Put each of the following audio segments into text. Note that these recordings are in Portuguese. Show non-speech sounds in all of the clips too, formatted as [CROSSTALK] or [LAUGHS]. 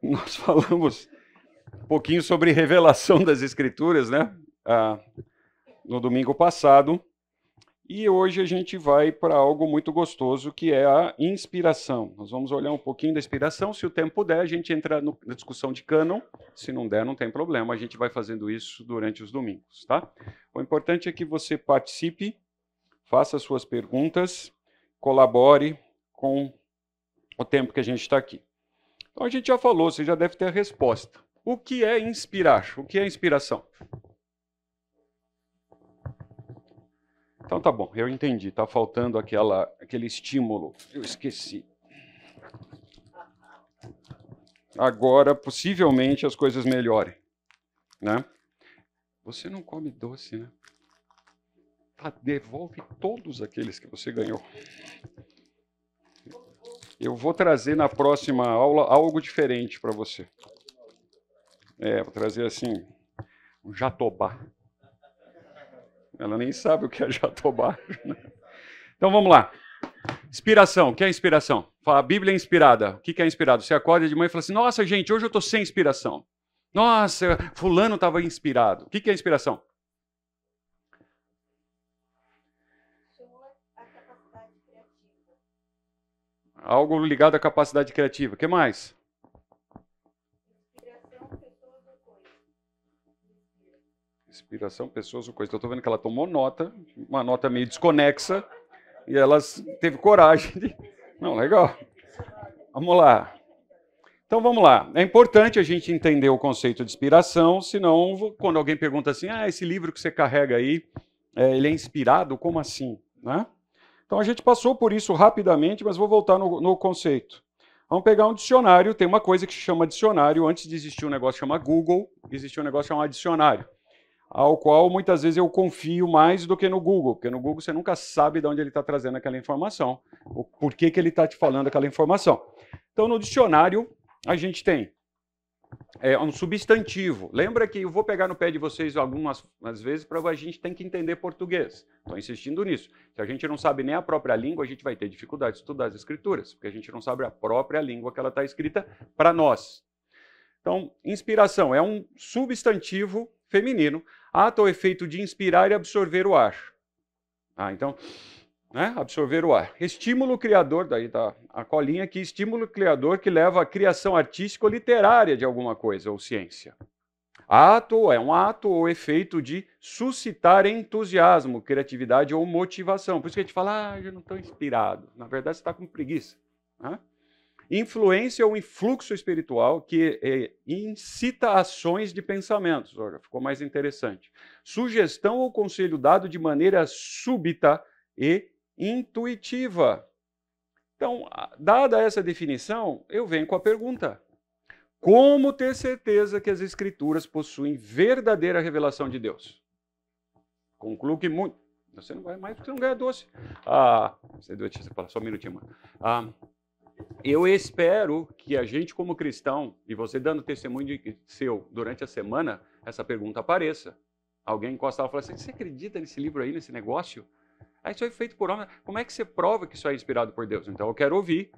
[LAUGHS] nós falamos um pouquinho sobre revelação das Escrituras, né? Ah, no domingo passado. E hoje a gente vai para algo muito gostoso, que é a inspiração. Nós vamos olhar um pouquinho da inspiração. Se o tempo der, a gente entra no, na discussão de cânon. Se não der, não tem problema. A gente vai fazendo isso durante os domingos, tá? O importante é que você participe, faça suas perguntas, colabore com o tempo que a gente está aqui. Então a gente já falou, você já deve ter a resposta. O que é inspirar? O que é inspiração? Então tá bom, eu entendi. Tá faltando aquela, aquele estímulo. Eu esqueci. Agora, possivelmente, as coisas melhorem, né? Você não come doce, né? Tá, devolve todos aqueles que você ganhou. Eu vou trazer na próxima aula algo diferente para você. É, vou trazer assim, um jatobá. Ela nem sabe o que é jatobá. [LAUGHS] Né? Então vamos lá. Inspiração. O que é inspiração? A Bíblia é inspirada. O que é inspirado? Você acorda de manhã e fala assim: Nossa, gente, hoje eu estou sem inspiração. Nossa, Fulano estava inspirado. O que é inspiração? Algo ligado à capacidade criativa. O que mais? Inspiração, pessoas ou coisa. Então, estou vendo que ela tomou nota, uma nota meio desconexa, e ela teve coragem de. [LAUGHS] Não, legal. Vamos lá. Então vamos lá. É importante a gente entender o conceito de inspiração, senão, quando alguém pergunta assim, ah, esse livro que você carrega aí, é, ele é inspirado? Como assim? Né? Então a gente passou por isso rapidamente, mas vou voltar no, no conceito. Vamos pegar um dicionário, tem uma coisa que se chama dicionário, antes de existir um negócio chamado Google, existia um negócio chamado dicionário, ao qual muitas vezes eu confio mais do que no Google, porque no Google você nunca sabe de onde ele está trazendo aquela informação, o porquê que ele está te falando aquela informação. Então no dicionário a gente tem é, é um substantivo. Lembra que eu vou pegar no pé de vocês algumas vezes para a gente tem que entender português. Estou insistindo nisso. Se a gente não sabe nem a própria língua, a gente vai ter dificuldade de estudar as escrituras, porque a gente não sabe a própria língua que ela está escrita para nós. Então, inspiração é um substantivo feminino, ato então, ou efeito de inspirar e absorver o ar. Ah, então, né? absorver o ar. Estímulo criador, daí tá a colinha aqui, estímulo criador que leva à criação artística ou literária de alguma coisa ou ciência. Ato é um ato ou efeito de suscitar entusiasmo, criatividade ou motivação. Por isso que a gente fala, ah, eu não estou inspirado. Na verdade, você está com preguiça. Né? Influência ou influxo espiritual que é, incita ações de pensamentos. Olha, ficou mais interessante. Sugestão ou conselho dado de maneira súbita e intuitiva. Então, dada essa definição, eu venho com a pergunta: como ter certeza que as Escrituras possuem verdadeira revelação de Deus? Concluo que muito. Você não vai mais porque você não ganha doce. Ah, você é fala só um minutinho, mano. Ah, eu espero que a gente, como cristão, e você dando testemunho de, seu durante a semana, essa pergunta apareça. Alguém encosta e fala assim: Você acredita nesse livro aí, nesse negócio? Ah, isso é feito por homem. Como é que você prova que isso é inspirado por Deus? Então eu quero ouvir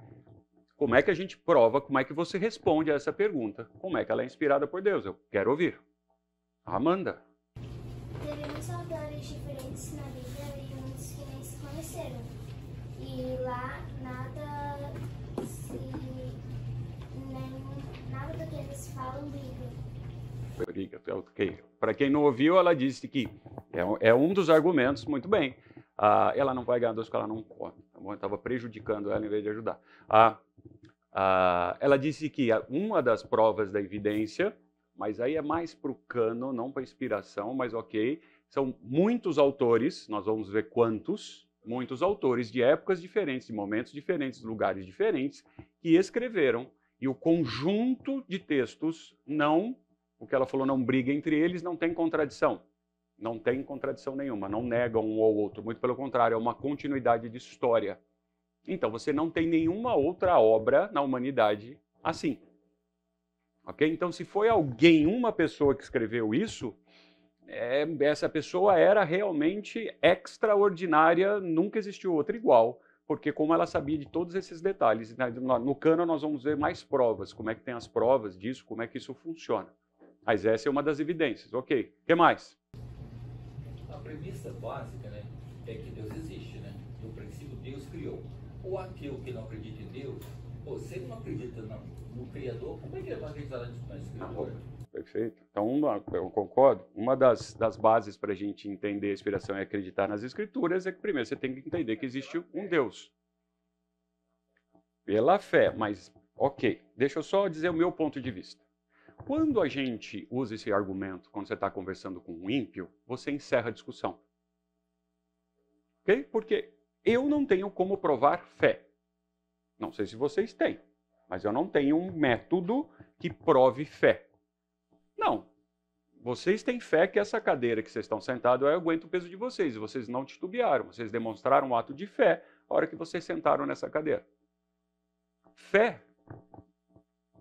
como é que a gente prova, como é que você responde a essa pergunta? Como é que ela é inspirada por Deus? Eu quero ouvir. Amanda. Teremos autores diferentes na Bíblia e uns que nem se conheceram. E lá nada se. Nem, nada do que eles falam briga. Briga, ok. Para quem não ouviu, ela disse que é um é dos argumentos, muito bem ah, ela não vai ganhar doce porque ela não come, tá bom? Estava prejudicando ela em vez de ajudar. Ah, ah, ela disse que é uma das provas da evidência, mas aí é mais para o cano, não para inspiração, mas ok, são muitos autores, nós vamos ver quantos, muitos autores de épocas diferentes, de momentos diferentes, lugares diferentes, que escreveram. E o conjunto de textos não, o que ela falou, não briga entre eles, não tem contradição. Não tem contradição nenhuma, não nega um ou outro, muito pelo contrário, é uma continuidade de história. Então você não tem nenhuma outra obra na humanidade assim. Ok? Então, se foi alguém, uma pessoa que escreveu isso, é, essa pessoa era realmente extraordinária, nunca existiu outra igual, porque como ela sabia de todos esses detalhes, né, no cano nós vamos ver mais provas, como é que tem as provas disso, como é que isso funciona. Mas essa é uma das evidências. Ok, o que mais? premissa básica né, é que Deus existe, né? No princípio, Deus criou. O ateu que não acredita em Deus, ou se ele não acredita no, no Criador, como é que ele vai acreditar na Escritura? Perfeito. Então, uma, eu concordo. Uma das, das bases para a gente entender a inspiração e acreditar nas Escrituras é que, primeiro, você tem que entender que existe um Deus. Pela fé, mas, ok. Deixa eu só dizer o meu ponto de vista. Quando a gente usa esse argumento, quando você está conversando com um ímpio, você encerra a discussão. Ok? Porque eu não tenho como provar fé. Não sei se vocês têm, mas eu não tenho um método que prove fé. Não. Vocês têm fé que essa cadeira que vocês estão sentados eu aguento o peso de vocês. Vocês não titubearam, vocês demonstraram um ato de fé a hora que vocês sentaram nessa cadeira. Fé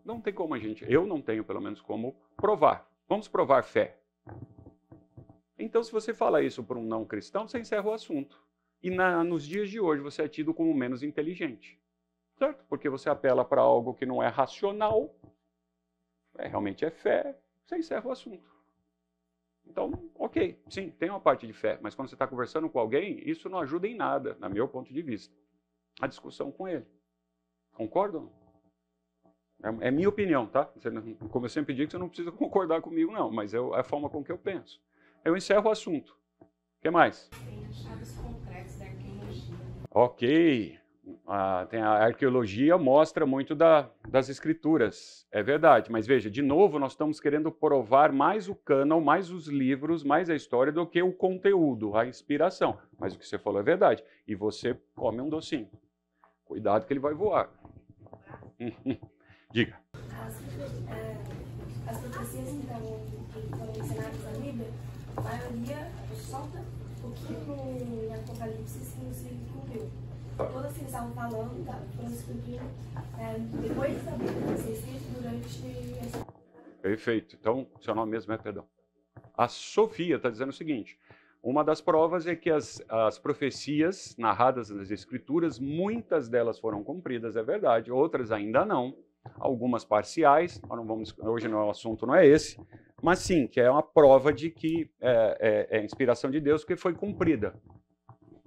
não tem como a gente, eu não tenho pelo menos como provar. Vamos provar fé. Então, se você fala isso para um não cristão, você encerra o assunto. E na, nos dias de hoje você é tido como menos inteligente, certo? Porque você apela para algo que não é racional, é, realmente é fé, você encerra o assunto. Então, ok, sim, tem uma parte de fé, mas quando você está conversando com alguém, isso não ajuda em nada, na meu ponto de vista, a discussão com ele. Concordam? É, é minha opinião, tá? Não, como eu sempre digo, você não precisa [LAUGHS] concordar comigo, não, mas é, é a forma com que eu penso. Eu encerro o assunto. O que mais? Tem chaves concretos da arqueologia. Ok. Ah, tem a arqueologia mostra muito da, das escrituras, é verdade. Mas veja, de novo, nós estamos querendo provar mais o canal, mais os livros, mais a história do que o conteúdo, a inspiração. Mas o que você falou é verdade. E você come um docinho. Cuidado que ele vai voar. [LAUGHS] Diga. As, as profecias que estão mencionadas na Bíblia, a maioria solta o que no Apocalipse se cumpriu. Todas que estavam falando tá, foram se cumprindo é, depois da Bíblia se escrita durante a... Perfeito. Então, seu nome mesmo é perdão. A Sofia está dizendo o seguinte: uma das provas é que as, as, profecias narradas nas Escrituras, muitas delas foram cumpridas, é verdade, outras ainda não algumas parciais, não vamos, hoje não, é o assunto não é esse, mas sim, que é uma prova de que é, é, é inspiração de Deus que foi cumprida.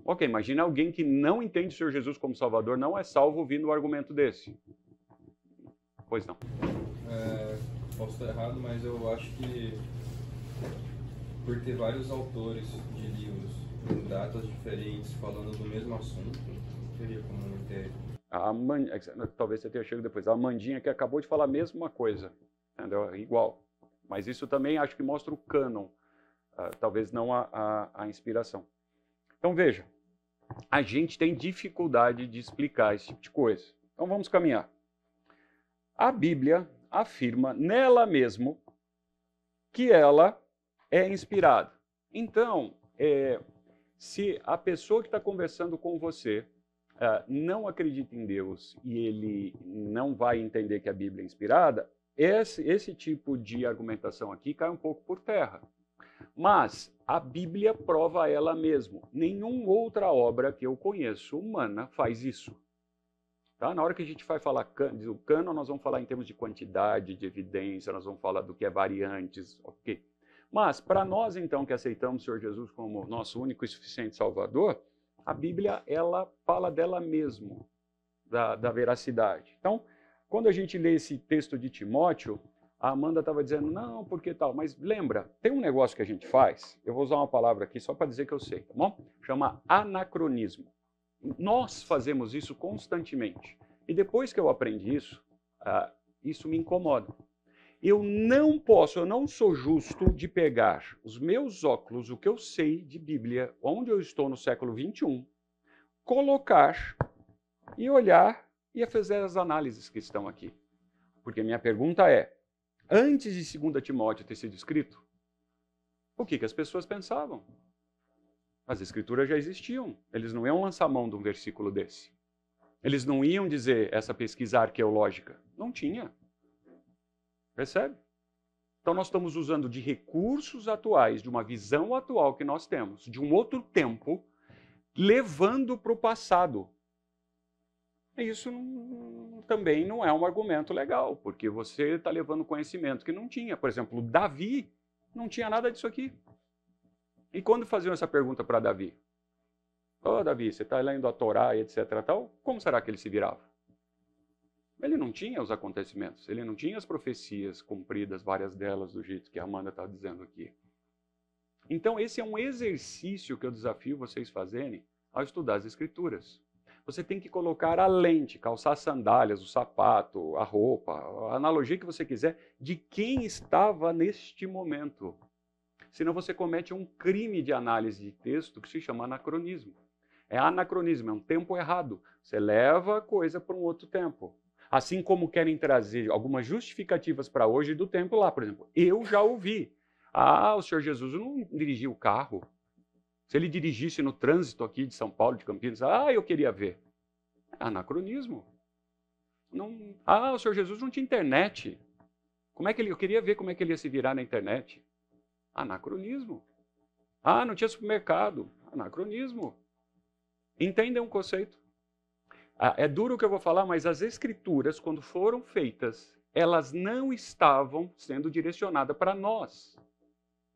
Ok, imagina alguém que não entende o Senhor Jesus como Salvador, não é salvo ouvindo um argumento desse. Pois não. É, posso estar errado, mas eu acho que por ter vários autores de livros com datas diferentes falando do mesmo assunto, teria como não ter a é Talvez você tenha chegado depois. A Amandinha que acabou de falar a mesma coisa, entendeu? É igual. Mas isso também acho que mostra o cânon, uh, talvez não a, a, a inspiração. Então veja, a gente tem dificuldade de explicar esse tipo de coisa. Então vamos caminhar. A Bíblia afirma nela mesmo que ela é inspirada. Então, é, se a pessoa que está conversando com você uh, não acredita em Deus e ele não vai entender que a Bíblia é inspirada, esse, esse tipo de argumentação aqui cai um pouco por terra. Mas a Bíblia prova ela mesmo. Nenhuma outra obra que eu conheço humana faz isso. Tá? Na hora que a gente vai falar do cano, nós vamos falar em termos de quantidade, de evidência, nós vamos falar do que é variantes, ok? Mas para nós, então, que aceitamos o Senhor Jesus como nosso único e suficiente Salvador, a Bíblia ela fala dela mesmo, da, da veracidade. Então, quando a gente lê esse texto de Timóteo, a Amanda estava dizendo, não, porque tal. Mas lembra, tem um negócio que a gente faz, eu vou usar uma palavra aqui só para dizer que eu sei, tá bom? Chama anacronismo. Nós fazemos isso constantemente. E depois que eu aprendi isso, ah, isso me incomoda. Eu não posso, eu não sou justo de pegar os meus óculos, o que eu sei de Bíblia, onde eu estou no século XXI, colocar e olhar e fazer as análises que estão aqui. Porque minha pergunta é: antes de 2 Timóteo ter sido escrito, o que, que as pessoas pensavam? As escrituras já existiam, eles não iam lançar mão de um versículo desse. Eles não iam dizer essa pesquisa arqueológica. Não tinha. Percebe? Então, nós estamos usando de recursos atuais, de uma visão atual que nós temos, de um outro tempo, levando para o passado. Isso não, também não é um argumento legal, porque você está levando conhecimento que não tinha. Por exemplo, Davi não tinha nada disso aqui. E quando faziam essa pergunta para Davi? Ô, oh, Davi, você está lendo a Torá, etc. Tal, como será que ele se virava? Ele não tinha os acontecimentos, ele não tinha as profecias cumpridas, várias delas do jeito que a Amanda está dizendo aqui. Então, esse é um exercício que eu desafio vocês fazerem ao estudar as Escrituras. Você tem que colocar a lente, calçar as sandálias, o sapato, a roupa, a analogia que você quiser, de quem estava neste momento. Senão você comete um crime de análise de texto que se chama anacronismo. É anacronismo, é um tempo errado. Você leva a coisa para um outro tempo. Assim como querem trazer algumas justificativas para hoje do tempo lá, por exemplo, eu já ouvi. Ah, o Senhor Jesus não dirigiu o carro. Se ele dirigisse no trânsito aqui de São Paulo, de Campinas, ah, eu queria ver. É anacronismo. Não, ah, o Senhor Jesus não tinha internet. Como é que ele, eu queria ver como é que ele ia se virar na internet. Anacronismo. Ah, não tinha supermercado. Anacronismo. Entendem um conceito? Ah, é duro o que eu vou falar, mas as escrituras, quando foram feitas, elas não estavam sendo direcionadas para nós.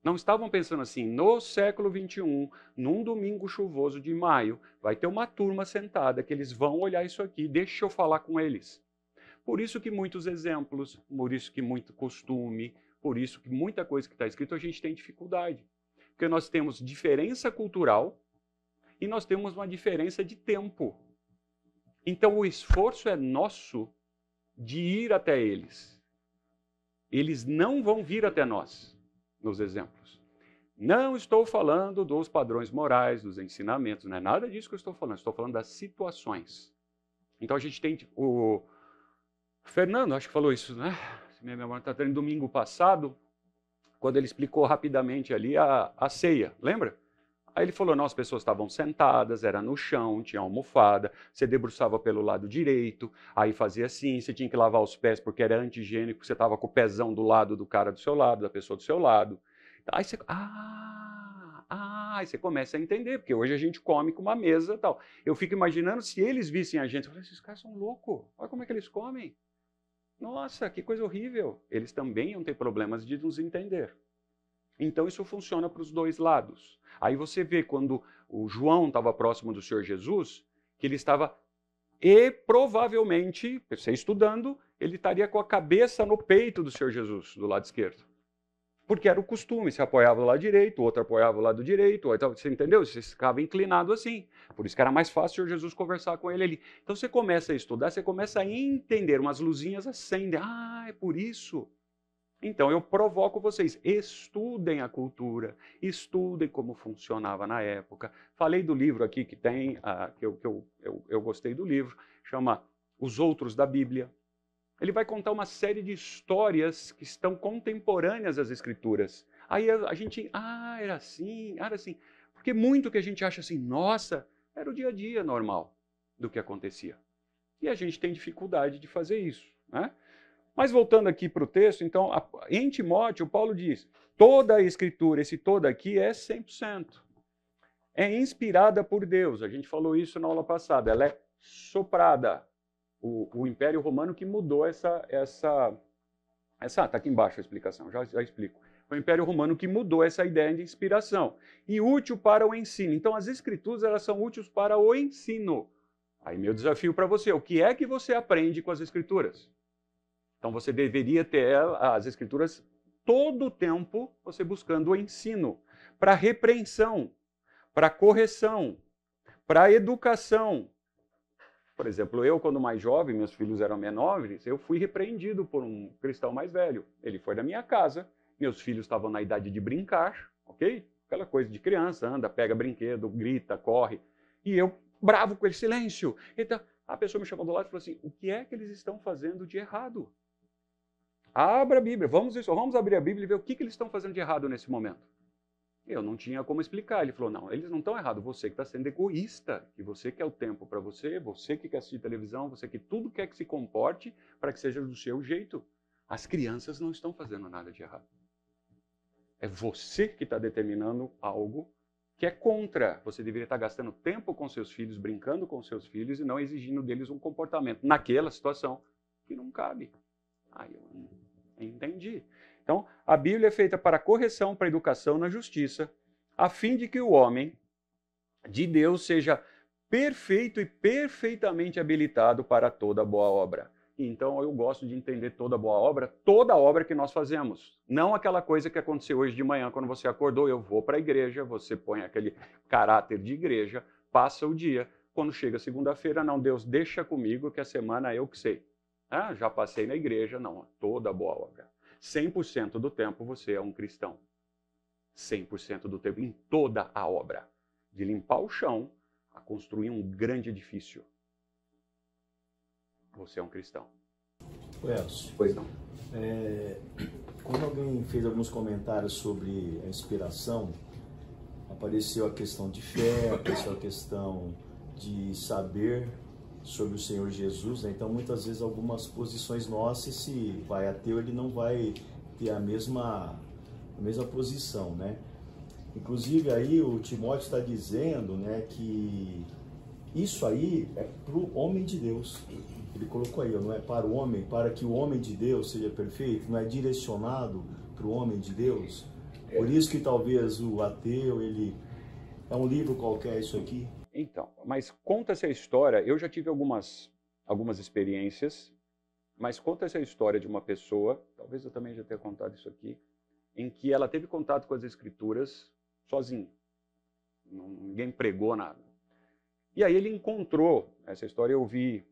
Não estavam pensando assim, no século 21, num domingo chuvoso de maio, vai ter uma turma sentada que eles vão olhar isso aqui, deixa eu falar com eles. Por isso que muitos exemplos, por isso que muito costume, por isso que muita coisa que está escrito a gente tem dificuldade. Porque nós temos diferença cultural e nós temos uma diferença de tempo. Então o esforço é nosso de ir até eles. Eles não vão vir até nós, nos exemplos. Não estou falando dos padrões morais, dos ensinamentos, não é nada disso que eu estou falando, estou falando das situações. Então a gente tem o Fernando, acho que falou isso, né? minha memória está tendo domingo passado, quando ele explicou rapidamente ali a, a ceia, lembra? Aí ele falou: não, as pessoas estavam sentadas, era no chão, tinha almofada, você debruçava pelo lado direito, aí fazia assim, você tinha que lavar os pés porque era antigênico, você estava com o pezão do lado do cara do seu lado, da pessoa do seu lado. Aí você. Ah, ah, aí você começa a entender, porque hoje a gente come com uma mesa e tal. Eu fico imaginando se eles vissem a gente, eu falei, esses caras são loucos, olha como é que eles comem. Nossa, que coisa horrível. Eles também iam ter problemas de nos entender. Então isso funciona para os dois lados. Aí você vê quando o João estava próximo do Senhor Jesus, que ele estava e provavelmente, você estudando, ele estaria com a cabeça no peito do Senhor Jesus, do lado esquerdo. Porque era o costume, se apoiava do lado direito, o outro apoiava do lado direito, então, você entendeu? Você ficava inclinado assim. Por isso que era mais fácil o Senhor Jesus conversar com ele ali. Então você começa a estudar, você começa a entender, umas luzinhas acendem. Ah, é por isso. Então eu provoco vocês, estudem a cultura, estudem como funcionava na época. Falei do livro aqui que tem, uh, que, eu, que eu, eu, eu gostei do livro, chama Os Outros da Bíblia. Ele vai contar uma série de histórias que estão contemporâneas às Escrituras. Aí a, a gente, ah, era assim, era assim. Porque muito que a gente acha assim, nossa, era o dia a dia normal do que acontecia. E a gente tem dificuldade de fazer isso. Né? Mas voltando aqui para o texto, então, em Timóteo, Paulo diz: toda a escritura, esse toda aqui é 100%. É inspirada por Deus. A gente falou isso na aula passada. Ela é soprada. O, o Império Romano que mudou essa. essa essa está aqui embaixo a explicação, já, já explico. Foi o Império Romano que mudou essa ideia de inspiração. E útil para o ensino. Então, as escrituras elas são úteis para o ensino. Aí, meu desafio para você: o que é que você aprende com as escrituras? Então você deveria ter as escrituras todo o tempo você buscando o ensino para repreensão, para correção, para educação. Por exemplo, eu quando mais jovem, meus filhos eram menores, eu fui repreendido por um cristão mais velho. Ele foi da minha casa, meus filhos estavam na idade de brincar, OK? Aquela coisa de criança, anda, pega brinquedo, grita, corre. E eu bravo com ele, silêncio. Então, a pessoa me chamou do lado e falou assim: "O que é que eles estão fazendo de errado?" Abra a Bíblia, vamos, vamos abrir a Bíblia e ver o que, que eles estão fazendo de errado nesse momento. Eu não tinha como explicar. Ele falou: não, eles não estão errados. Você que está sendo egoísta, que você quer é o tempo para você, você que quer assistir televisão, você que tudo quer que se comporte para que seja do seu jeito. As crianças não estão fazendo nada de errado. É você que está determinando algo que é contra. Você deveria estar gastando tempo com seus filhos, brincando com seus filhos e não exigindo deles um comportamento naquela situação que não cabe. Ai, eu amo. Hum, Entendi. Então, a Bíblia é feita para correção, para educação na justiça, a fim de que o homem de Deus seja perfeito e perfeitamente habilitado para toda boa obra. Então eu gosto de entender toda boa obra, toda obra que nós fazemos. Não aquela coisa que aconteceu hoje de manhã, quando você acordou, eu vou para a igreja, você põe aquele caráter de igreja, passa o dia. Quando chega segunda-feira, não, Deus, deixa comigo que a semana é eu que sei. Ah, já passei na igreja, não. Toda boa obra. 100% do tempo você é um cristão. 100% do tempo, em toda a obra. De limpar o chão a construir um grande edifício. Você é um cristão. Elcio, pois não. É, quando alguém fez alguns comentários sobre a inspiração, apareceu a questão de fé, apareceu a questão de saber sobre o Senhor Jesus, né? então muitas vezes algumas posições nossas, se vai ateu, ele não vai ter a mesma, a mesma posição, né? Inclusive aí o Timóteo está dizendo, né, que isso aí é para o homem de Deus. Ele colocou aí, não é para o homem, para que o homem de Deus seja perfeito, não é direcionado para o homem de Deus. Por isso que talvez o ateu, ele é um livro qualquer isso aqui, então, mas conta essa história. Eu já tive algumas, algumas experiências, mas conta essa história de uma pessoa, talvez eu também já tenha contado isso aqui, em que ela teve contato com as escrituras sozinha. Ninguém pregou nada. E aí ele encontrou, essa história eu vi,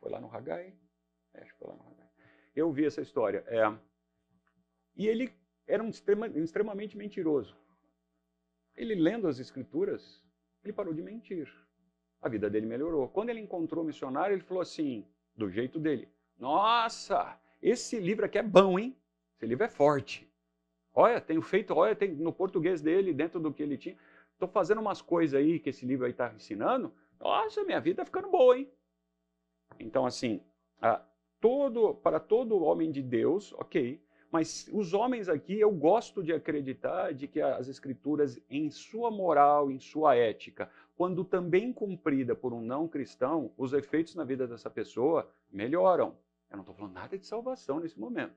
foi lá no Hagai? É, acho que foi lá no Hagai. Eu vi essa história. É, e ele era um extrema, extremamente mentiroso. Ele lendo as escrituras, ele parou de mentir. A vida dele melhorou. Quando ele encontrou o missionário, ele falou assim, do jeito dele: Nossa, esse livro aqui é bom, hein? Esse livro é forte. Olha, tenho feito, olha, tem no português dele, dentro do que ele tinha. Estou fazendo umas coisas aí que esse livro aí está ensinando. Nossa, minha vida está ficando boa, hein? Então, assim, todo, para todo homem de Deus, ok, mas os homens aqui, eu gosto de acreditar de que as escrituras, em sua moral, em sua ética, quando também cumprida por um não cristão, os efeitos na vida dessa pessoa melhoram. Eu não estou falando nada de salvação nesse momento.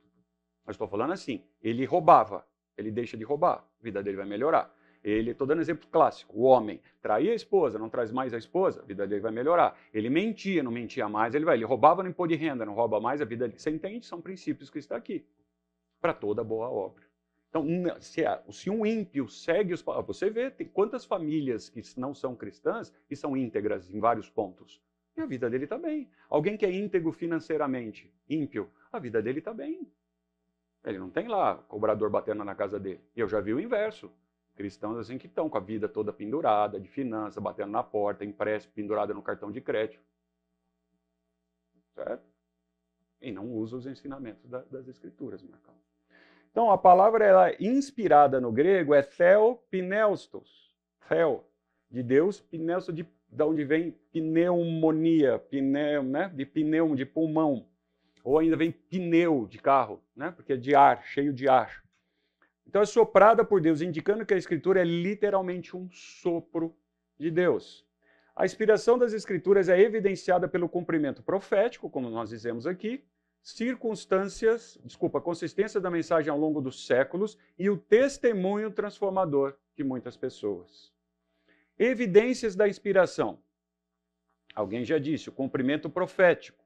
Mas estou falando assim: ele roubava, ele deixa de roubar, a vida dele vai melhorar. Ele, estou dando exemplo clássico: o homem traía a esposa, não traz mais a esposa, a vida dele vai melhorar. Ele mentia, não mentia mais, ele vai. Ele roubava, não impôs de renda, não rouba mais, a vida dele. Você entende? São princípios que está aqui para toda boa obra. Então, se, se um ímpio segue os. Você vê tem quantas famílias que não são cristãs e são íntegras em vários pontos. E a vida dele está bem. Alguém que é íntegro financeiramente, ímpio, a vida dele está bem. Ele não tem lá cobrador batendo na casa dele. E eu já vi o inverso. Cristãos assim que estão com a vida toda pendurada, de finança, batendo na porta, empréstimo pendurado no cartão de crédito. Certo? E não usa os ensinamentos da, das escrituras, Marcão. Então, a palavra ela, é inspirada no grego é theo pneustos, theo, de Deus, pneusto de, de onde vem pneumonia, pneu, né? de pneu, de pulmão. Ou ainda vem pneu de carro, né? porque é de ar, cheio de ar. Então é soprada por Deus, indicando que a Escritura é literalmente um sopro de Deus. A inspiração das Escrituras é evidenciada pelo cumprimento profético, como nós dizemos aqui, circunstâncias, desculpa, a consistência da mensagem ao longo dos séculos e o testemunho transformador de muitas pessoas. Evidências da inspiração. Alguém já disse, o cumprimento profético.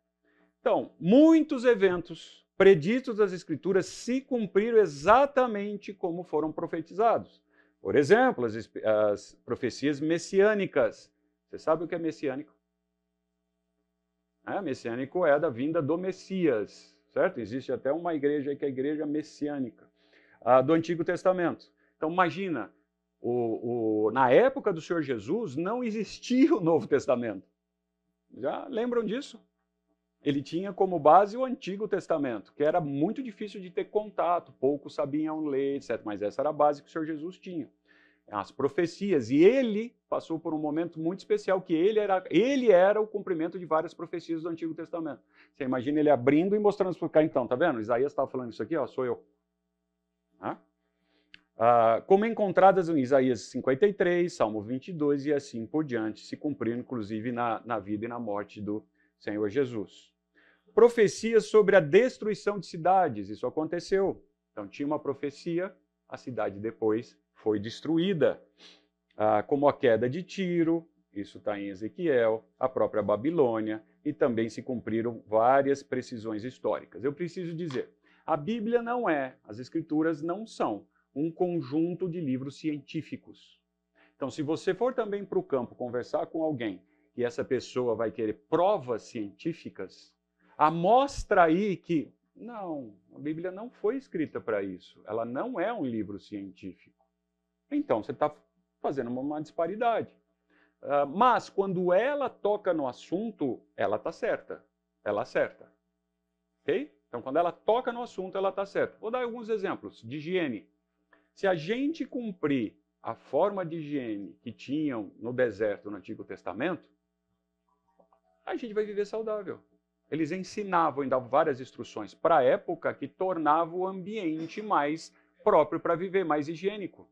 Então, muitos eventos preditos das Escrituras se cumpriram exatamente como foram profetizados. Por exemplo, as, as profecias messiânicas. Você sabe o que é messiânico? Né? Messiânico é da vinda do Messias, certo? Existe até uma igreja que é a igreja messiânica uh, do Antigo Testamento. Então, imagina, o, o, na época do Senhor Jesus não existia o Novo Testamento. Já lembram disso? Ele tinha como base o Antigo Testamento, que era muito difícil de ter contato, poucos sabiam ler, etc. Mas essa era a base que o Senhor Jesus tinha as profecias. E ele passou por um momento muito especial, que ele era, ele era o cumprimento de várias profecias do Antigo Testamento. Você imagina ele abrindo e mostrando para cá, então, tá vendo? Isaías estava falando isso aqui, ó, sou eu. Ah? Ah, como encontradas em Isaías 53, Salmo 22 e assim por diante, se cumprindo inclusive na, na vida e na morte do Senhor Jesus. Profecias sobre a destruição de cidades, isso aconteceu. Então tinha uma profecia, a cidade depois foi destruída, ah, como a queda de Tiro, isso está em Ezequiel, a própria Babilônia, e também se cumpriram várias precisões históricas. Eu preciso dizer, a Bíblia não é, as Escrituras não são um conjunto de livros científicos. Então, se você for também para o campo conversar com alguém e essa pessoa vai querer provas científicas, amostra aí que não, a Bíblia não foi escrita para isso. Ela não é um livro científico. Então, você está fazendo uma, uma disparidade. Uh, mas, quando ela toca no assunto, ela está certa. Ela acerta. Ok? Então, quando ela toca no assunto, ela está certa. Vou dar alguns exemplos de higiene. Se a gente cumprir a forma de higiene que tinham no deserto no Antigo Testamento, a gente vai viver saudável. Eles ensinavam e davam várias instruções para a época que tornava o ambiente mais próprio para viver, mais higiênico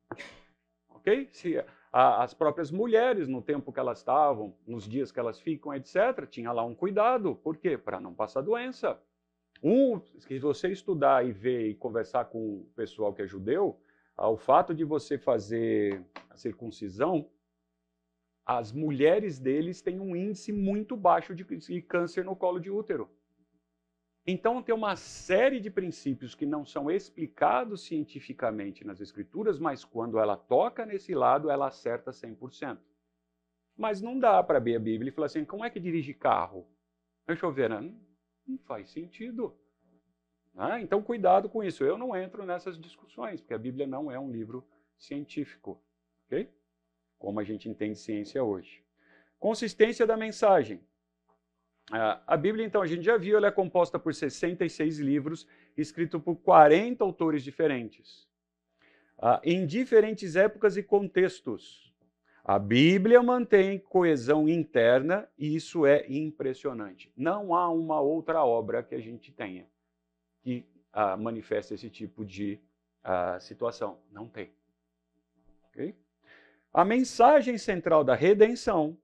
ok? Se a, as próprias mulheres, no tempo que elas estavam, nos dias que elas ficam, etc., tinha lá um cuidado. Por quê? Para não passar doença. Um, se você estudar e ver e conversar com o pessoal que é judeu, ah, o fato de você fazer a circuncisão, as mulheres deles têm um índice muito baixo de, de câncer no colo de útero. Então, tem uma série de princípios que não são explicados cientificamente nas escrituras, mas quando ela toca nesse lado, ela acerta 100%. Mas não dá para ver a Bíblia e falar assim: como é que dirige carro? Deixa eu ver, né? não faz sentido. Ah, então, cuidado com isso. Eu não entro nessas discussões, porque a Bíblia não é um livro científico, ok? Como a gente entende ciência hoje. Consistência da mensagem. Ah, a Bíblia, então, a gente já viu, ela é composta por 66 livros, escritos por 40 autores diferentes, ah, em diferentes épocas e contextos. A Bíblia mantém coesão interna e isso é impressionante. Não há uma outra obra que a gente tenha que uh, ah, manifeste esse tipo de uh, situação. Não tem. Okay? A mensagem central da redenção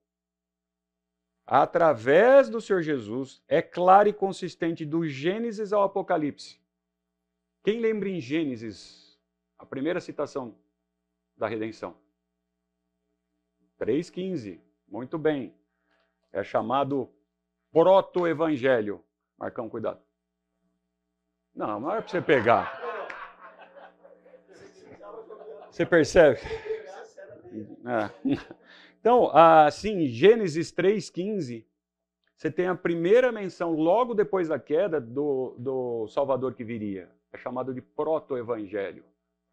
através do Senhor Jesus, é clara e consistente do Gênesis ao Apocalipse. Quem lembra em Gênesis a primeira citação da redenção? 3,15. Muito bem. É chamado proto-evangelho. Marcão, cuidado. Não, não é para você pegar. Você percebe? É. Então, assim, Gênesis 3,15, você tem a primeira menção logo depois da queda do, do Salvador que viria. É chamado de proto-evangelho.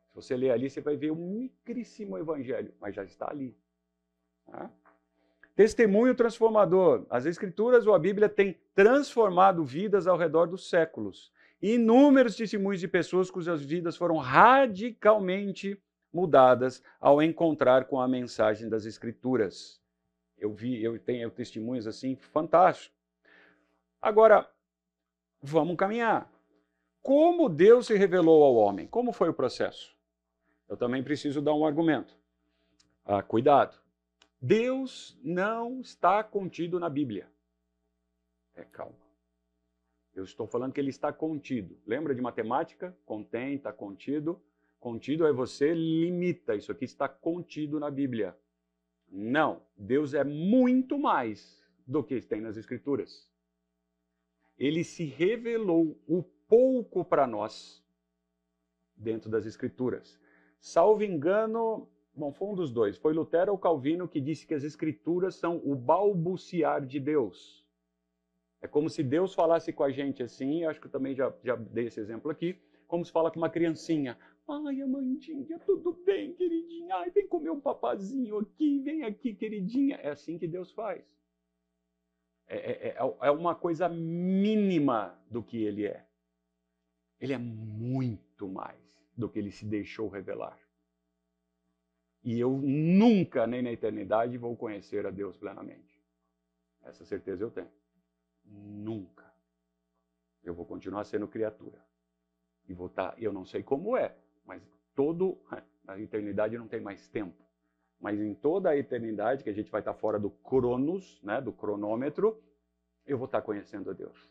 Se você ler ali, você vai ver um micríssimo evangelho, mas já está ali. Tá? Testemunho transformador. As Escrituras ou a Bíblia têm transformado vidas ao redor dos séculos. Inúmeros testemunhos de pessoas cujas vidas foram radicalmente mudadas ao encontrar com a mensagem das Escrituras. Eu vi, eu tenho testemunhos assim fantásticos. Agora, vamos caminhar. Como Deus se revelou ao homem? Como foi o processo? Eu também preciso dar um argumento. Ah, cuidado. Deus não está contido na Bíblia. É calma. Eu estou falando que ele está contido. Lembra de matemática? Contém, está contido. Contido é você limita, isso aqui está contido na Bíblia. Não, Deus é muito mais do que tem nas Escrituras. Ele se revelou o pouco para nós dentro das Escrituras. Salvo engano, bom, foi um dos dois, foi Lutero ou Calvino que disse que as Escrituras são o balbuciar de Deus. É como se Deus falasse com a gente assim, acho que eu também já, já dei esse exemplo aqui, como se fala com uma criancinha. Ai, Amandinha, tudo bem, queridinha? Ai, vem comer um papazinho aqui, vem aqui, queridinha. É assim que Deus faz. É é, é, é, é uma coisa mínima do que ele é. Ele é muito mais do que ele se deixou revelar. E eu nunca, nem na eternidade, vou conhecer a Deus plenamente. Essa certeza eu tenho. Nunca. Eu vou continuar sendo criatura. E vou estar, tá, eu não sei como é, mas todo a eternidade não tem mais tempo. Mas em toda a eternidade que a gente vai estar fora do cronos, né, do cronômetro, eu vou estar conhecendo a Deus.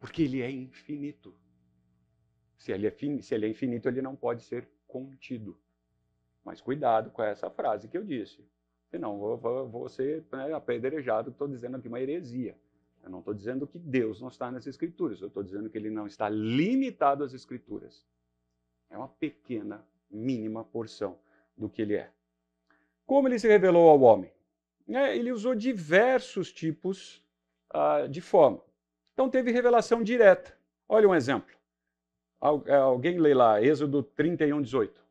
Porque ele é infinito. Se ele é, fin... se ele é infinito, ele não pode ser contido. Mas cuidado com essa frase que eu disse. Senão vou, vou, vou ser né, apedrejado, estou dizendo aqui uma heresia. Eu não estou dizendo que Deus não está nas Escrituras, eu estou dizendo que ele não está limitado às Escrituras. É uma pequena, mínima porção do que ele é. Como ele se revelou ao homem? É, ele usou diversos tipos ah, de forma. Então teve revelação direta. Olha um exemplo. É, alguém lê lá, Êxodo 31, 18.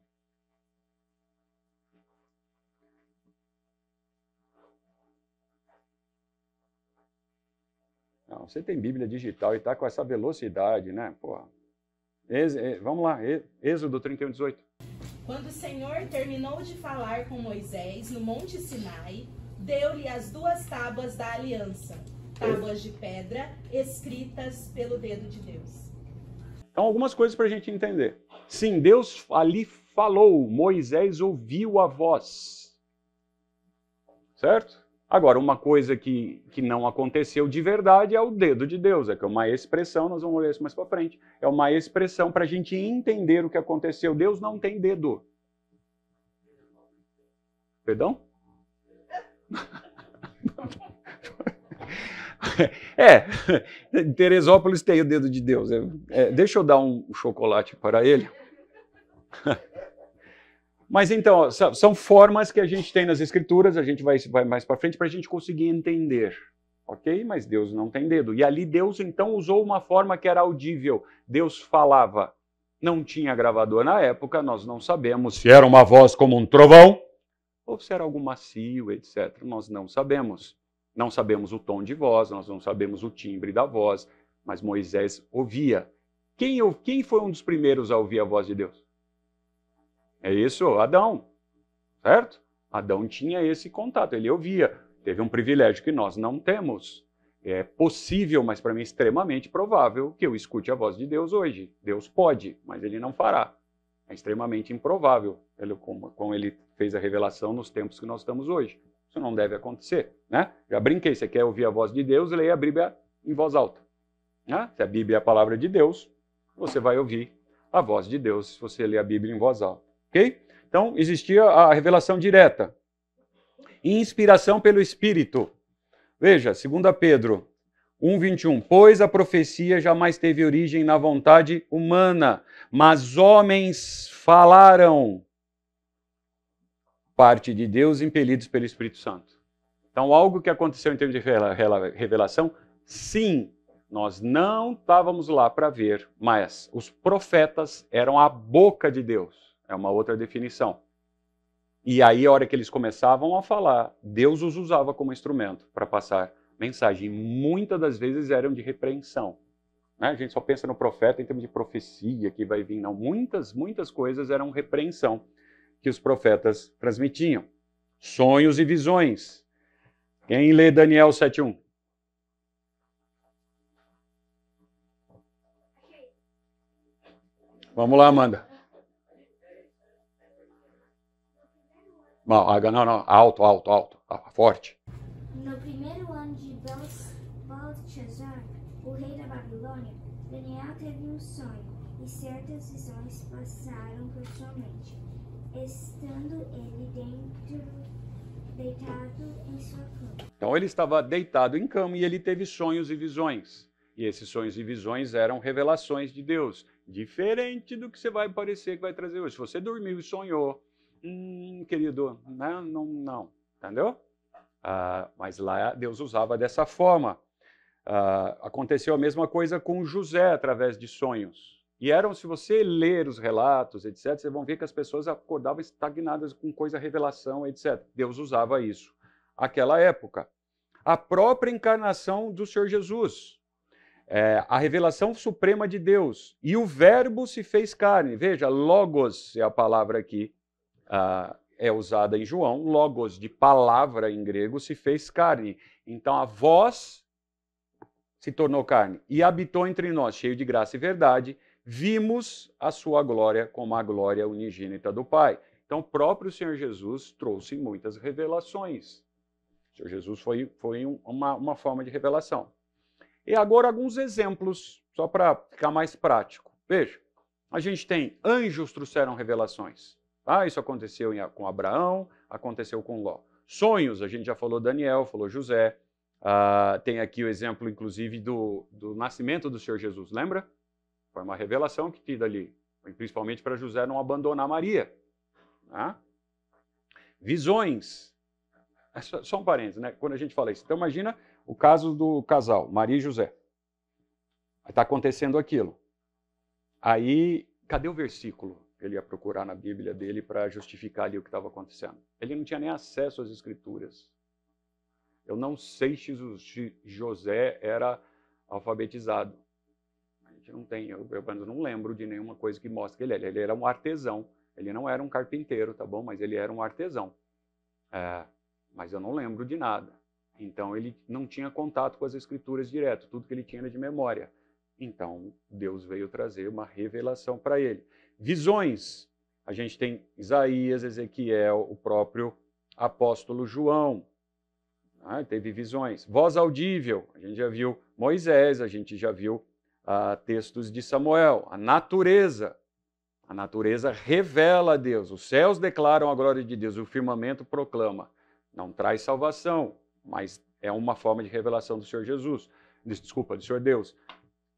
Não, você tem Bíblia digital e está com essa velocidade, né? Porra. Eh, vamos lá, Êxodo 31, 18. Quando o Senhor terminou de falar com Moisés no Monte Sinai, deu-lhe as duas tábuas da aliança, tábuas de pedra escritas pelo dedo de Deus. Então, algumas coisas para a gente entender. Sim, Deus ali falou, Moisés ouviu a voz. Certo? Agora, uma coisa que, que não aconteceu de verdade é o dedo de Deus, é que é uma expressão, nós vamos olhar isso mais para frente, é uma expressão para a gente entender o que aconteceu. Deus não tem dedo. Perdão? [LAUGHS] É, Teresópolis tem o dedo de Deus. É, é deixa eu dar um chocolate para ele. [LAUGHS] Mas então, ó, são formas que a gente tem nas escrituras, a gente vai, vai mais para frente para a gente conseguir entender. Ok? Mas Deus não tem dedo. E ali Deus então usou uma forma que era audível. Deus falava. Não tinha gravador na época, nós não sabemos se era uma voz como um trovão ou se era algo macio, etc. Nós não sabemos. Não sabemos o tom de voz, nós não sabemos o timbre da voz, mas Moisés ouvia. Quem, quem foi um dos primeiros a ouvir a voz de Deus? É isso, Adão. Certo? Adão tinha esse contato, ele ouvia. Teve um privilégio que nós não temos. É possível, mas para mim é extremamente provável que eu escute a voz de Deus hoje. Deus pode, mas ele não fará. É extremamente improvável, ele, como, como ele fez a revelação nos tempos que nós estamos hoje. Isso não deve acontecer, né? Já brinquei, você quer ouvir a voz de Deus, leia a Bíblia em voz alta. Né? Se a Bíblia é a palavra de Deus, você vai ouvir a voz de Deus se você ler a Bíblia em voz alta. Ok? Então, existia a revelação direta. Inspiração pelo Espírito. Veja, 2 Pedro 1,21. Pois a profecia jamais teve origem na vontade humana, mas homens falaram parte de Deus impelidos pelo Espírito Santo. Então, algo que aconteceu em termos de revelação, sim, nós não estávamos lá para ver, mas os profetas eram a boca de Deus. É uma outra definição. E aí, a hora que eles começavam a falar, Deus os usava como instrumento para passar mensagem. Muitas das vezes eram de repreensão. Né? A gente só pensa no profeta em termos de profecia que vai vir. Não, muitas, muitas coisas eram repreensão que os profetas transmitiam. Sonhos e visões. Quem lê Daniel 7.1? Vamos lá, Amanda. Não, não, não, alto, alto, alto, ah, forte. No primeiro ano de Belteshazzar, o rei da Babilônia, Daniel teve um sonho, e certas visões passaram por sua mente. Estando ele dentro, deitado em sua cama. Então ele estava deitado em cama e ele teve sonhos e visões. E esses sonhos e visões eram revelações de Deus, diferente do que você vai parecer que vai trazer hoje. Se você dormiu e sonhou, hum, querido, não, né, não, não. Entendeu? Ah, mas lá Deus usava dessa forma. Ah, aconteceu a mesma coisa com José através de sonhos. E eram, se você ler os relatos, etc., Você vão ver que as pessoas acordavam estagnadas com coisa revelação, etc. Deus usava isso. Aquela época. A própria encarnação do Senhor Jesus. É, a revelação suprema de Deus. E o Verbo se fez carne. Veja, Logos é a palavra aqui. Ah, é usada em João, logos de palavra em grego se fez carne. Então a voz se tornou carne e habitou entre nós, cheio de graça e verdade. Vimos a sua glória como a glória unigênita do Pai. Então, o próprio Senhor Jesus trouxe muitas revelações. O Senhor Jesus foi, foi uma, uma forma de revelação. E agora alguns exemplos, só para ficar mais prático. Veja, a gente tem anjos trouxeram revelações. Ah, isso aconteceu em, com Abraão, aconteceu com Ló. Sonhos, a gente já falou Daniel, falou José. Ah, tem aqui o exemplo, inclusive, do, do nascimento do Senhor Jesus, lembra? Foi uma revelação que tive ali, principalmente para José não abandonar Maria. Né? Visões. É só, só um parênteses, né? Quando a gente fala isso. Então, imagina o caso do casal, Maria e José. Está acontecendo aquilo. Aí, cadê o versículo? ele ia procurar na Bíblia dele para justificar ali o que estava acontecendo. Ele não tinha nem acesso às escrituras. Eu não sei se José era alfabetizado. A gente não tem, eu pelo menos não lembro de nenhuma coisa que mostre que ele era. Ele era um artesão. Ele não era um carpinteiro, tá bom? Mas ele era um artesão. É, mas eu não lembro de nada. Então ele não tinha contato com as escrituras direto. Tudo que ele tinha era de memória. Então Deus veio trazer uma revelação para ele visões. A gente tem Isaías, Ezequiel, o próprio apóstolo João. Ah, teve visões. Voz audível, a gente já viu Moisés, a gente já viu ah, textos de Samuel. A natureza, a natureza revela a Deus. Os céus declaram a glória de Deus, o firmamento proclama. Não traz salvação, mas é uma forma de revelação do Senhor Jesus. Desculpa, do Senhor Deus.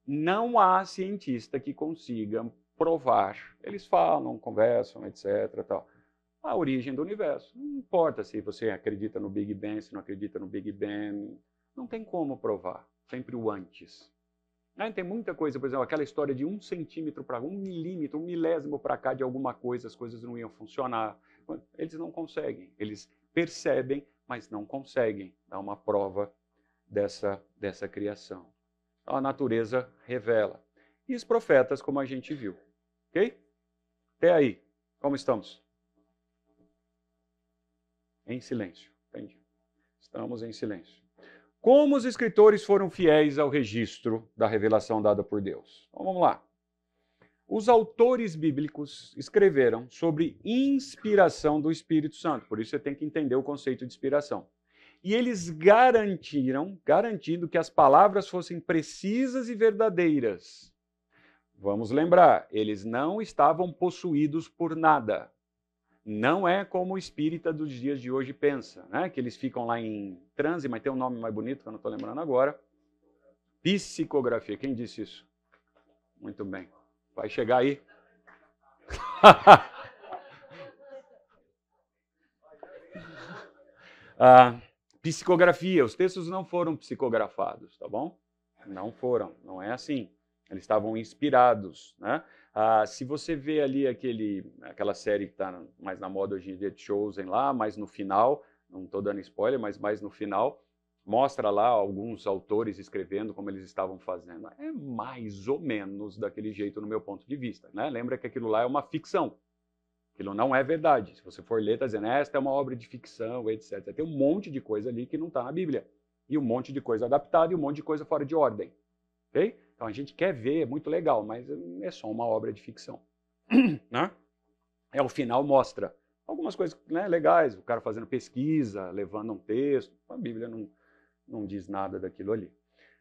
Não há cientista que consiga provar. Eles falam, conversam, etc. Tal. A origem do universo. Não importa se você acredita no Big Bang, se não acredita no Big Bang. Não tem como provar. Sempre o antes. Aí né? tem muita coisa, por exemplo, aquela história de um centímetro para um milímetro, um milésimo para cá de alguma coisa, as coisas não iam funcionar. Eles não conseguem. Eles percebem, mas não conseguem dar uma prova dessa, dessa criação. Então, a natureza revela. E os profetas, como a gente viu. Ok? Até aí. Como estamos? Em silêncio. Entendi. Estamos em silêncio. Como os escritores foram fiéis ao registro da revelação dada por Deus? Então vamos lá. Os autores bíblicos escreveram sobre inspiração do Espírito Santo, por isso você tem que entender o conceito de inspiração. E eles garantiram, garantindo que as palavras fossem precisas e verdadeiras, Vamos lembrar, eles não estavam possuídos por nada. Não é como o espírita dos dias de hoje pensa, né? que eles ficam lá em transe, mas tem um nome mais bonito que eu não estou lembrando agora. Psicografia, quem disse isso? Muito bem, vai chegar aí. [LAUGHS] ah, psicografia, os textos não foram psicografados, tá bom? Não foram, não é assim. Eles estavam inspirados, né? Ah, se você vê ali aquele, aquela série que está mais na moda hoje em dia, Chosen lá, mais no final, não estou dando spoiler, mas mais no final, mostra lá alguns autores escrevendo como eles estavam fazendo. É mais ou menos daquele jeito no meu ponto de vista. Né? Lembra que aquilo lá é uma ficção. Aquilo não é verdade. Se você for ler, está dizendo, ah, esta é uma obra de ficção, etc. Tem um monte de coisa ali que não está na Bíblia. E um monte de coisa adaptada e um monte de coisa fora de ordem. Ok? Então a gente quer ver, é muito legal, mas hum, é só uma obra de ficção. [COUGHS] né? É o final mostra algumas coisas né, legais, o cara fazendo pesquisa, levando um texto, a Bíblia não, não diz nada daquilo ali.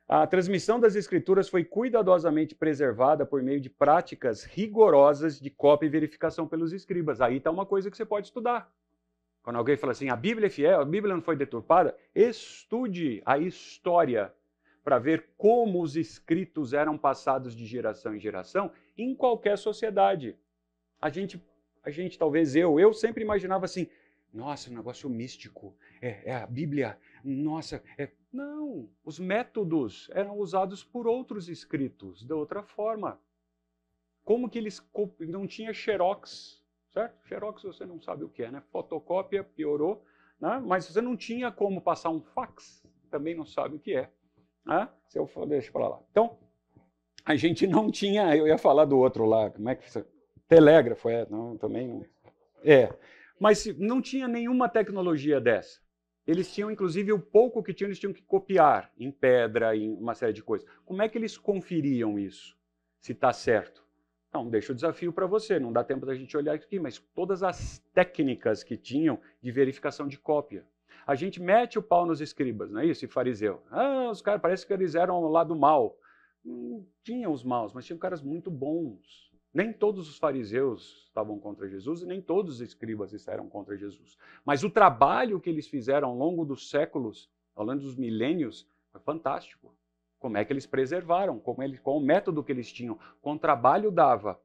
A transmissão das escrituras foi cuidadosamente preservada por meio de práticas rigorosas de cópia e verificação pelos escribas. Aí está uma coisa que você pode estudar. Quando alguém fala assim, a Bíblia é fiel, a Bíblia não foi deturpada, estude a história para ver como os escritos eram passados de geração em geração em qualquer sociedade. A gente, a gente talvez eu, eu sempre imaginava assim, nossa, um negócio místico, é, é a Bíblia, nossa, é... Não, os métodos eram usados por outros escritos, de outra forma. Como que eles... não tinha xerox, certo? Xerox você não sabe o que é, né? Fotocópia, piorou, né? mas você não tinha como passar um fax, também não sabe o que é. Ah, se eu for, deixa para lá. Então, a gente não tinha, eu ia falar do outro lá, como é que telégrafo é, não, também É. Mas não tinha nenhuma tecnologia dessa. Eles tinham, inclusive, o pouco que tinham, eles tinham que copiar em pedra, em uma série de coisas. Como é que eles conferiam isso, se está certo? Então, deixa o desafio para você, não dá tempo da gente olhar aqui, mas todas as técnicas que tinham de verificação de cópia a gente mete o pau nos escribas, não é isso? E fariseu. Ah, os caras, parece que eles eram lá do mal. Não hum, tinham os maus, mas tinham caras muito bons. Nem todos os fariseus estavam contra Jesus e nem todos os escribas estavam contra Jesus. Mas o trabalho que eles fizeram ao longo dos séculos, ao longo dos milênios, foi fantástico. Como é que eles preservaram, como ele, qual o método que eles tinham, com trabalho dava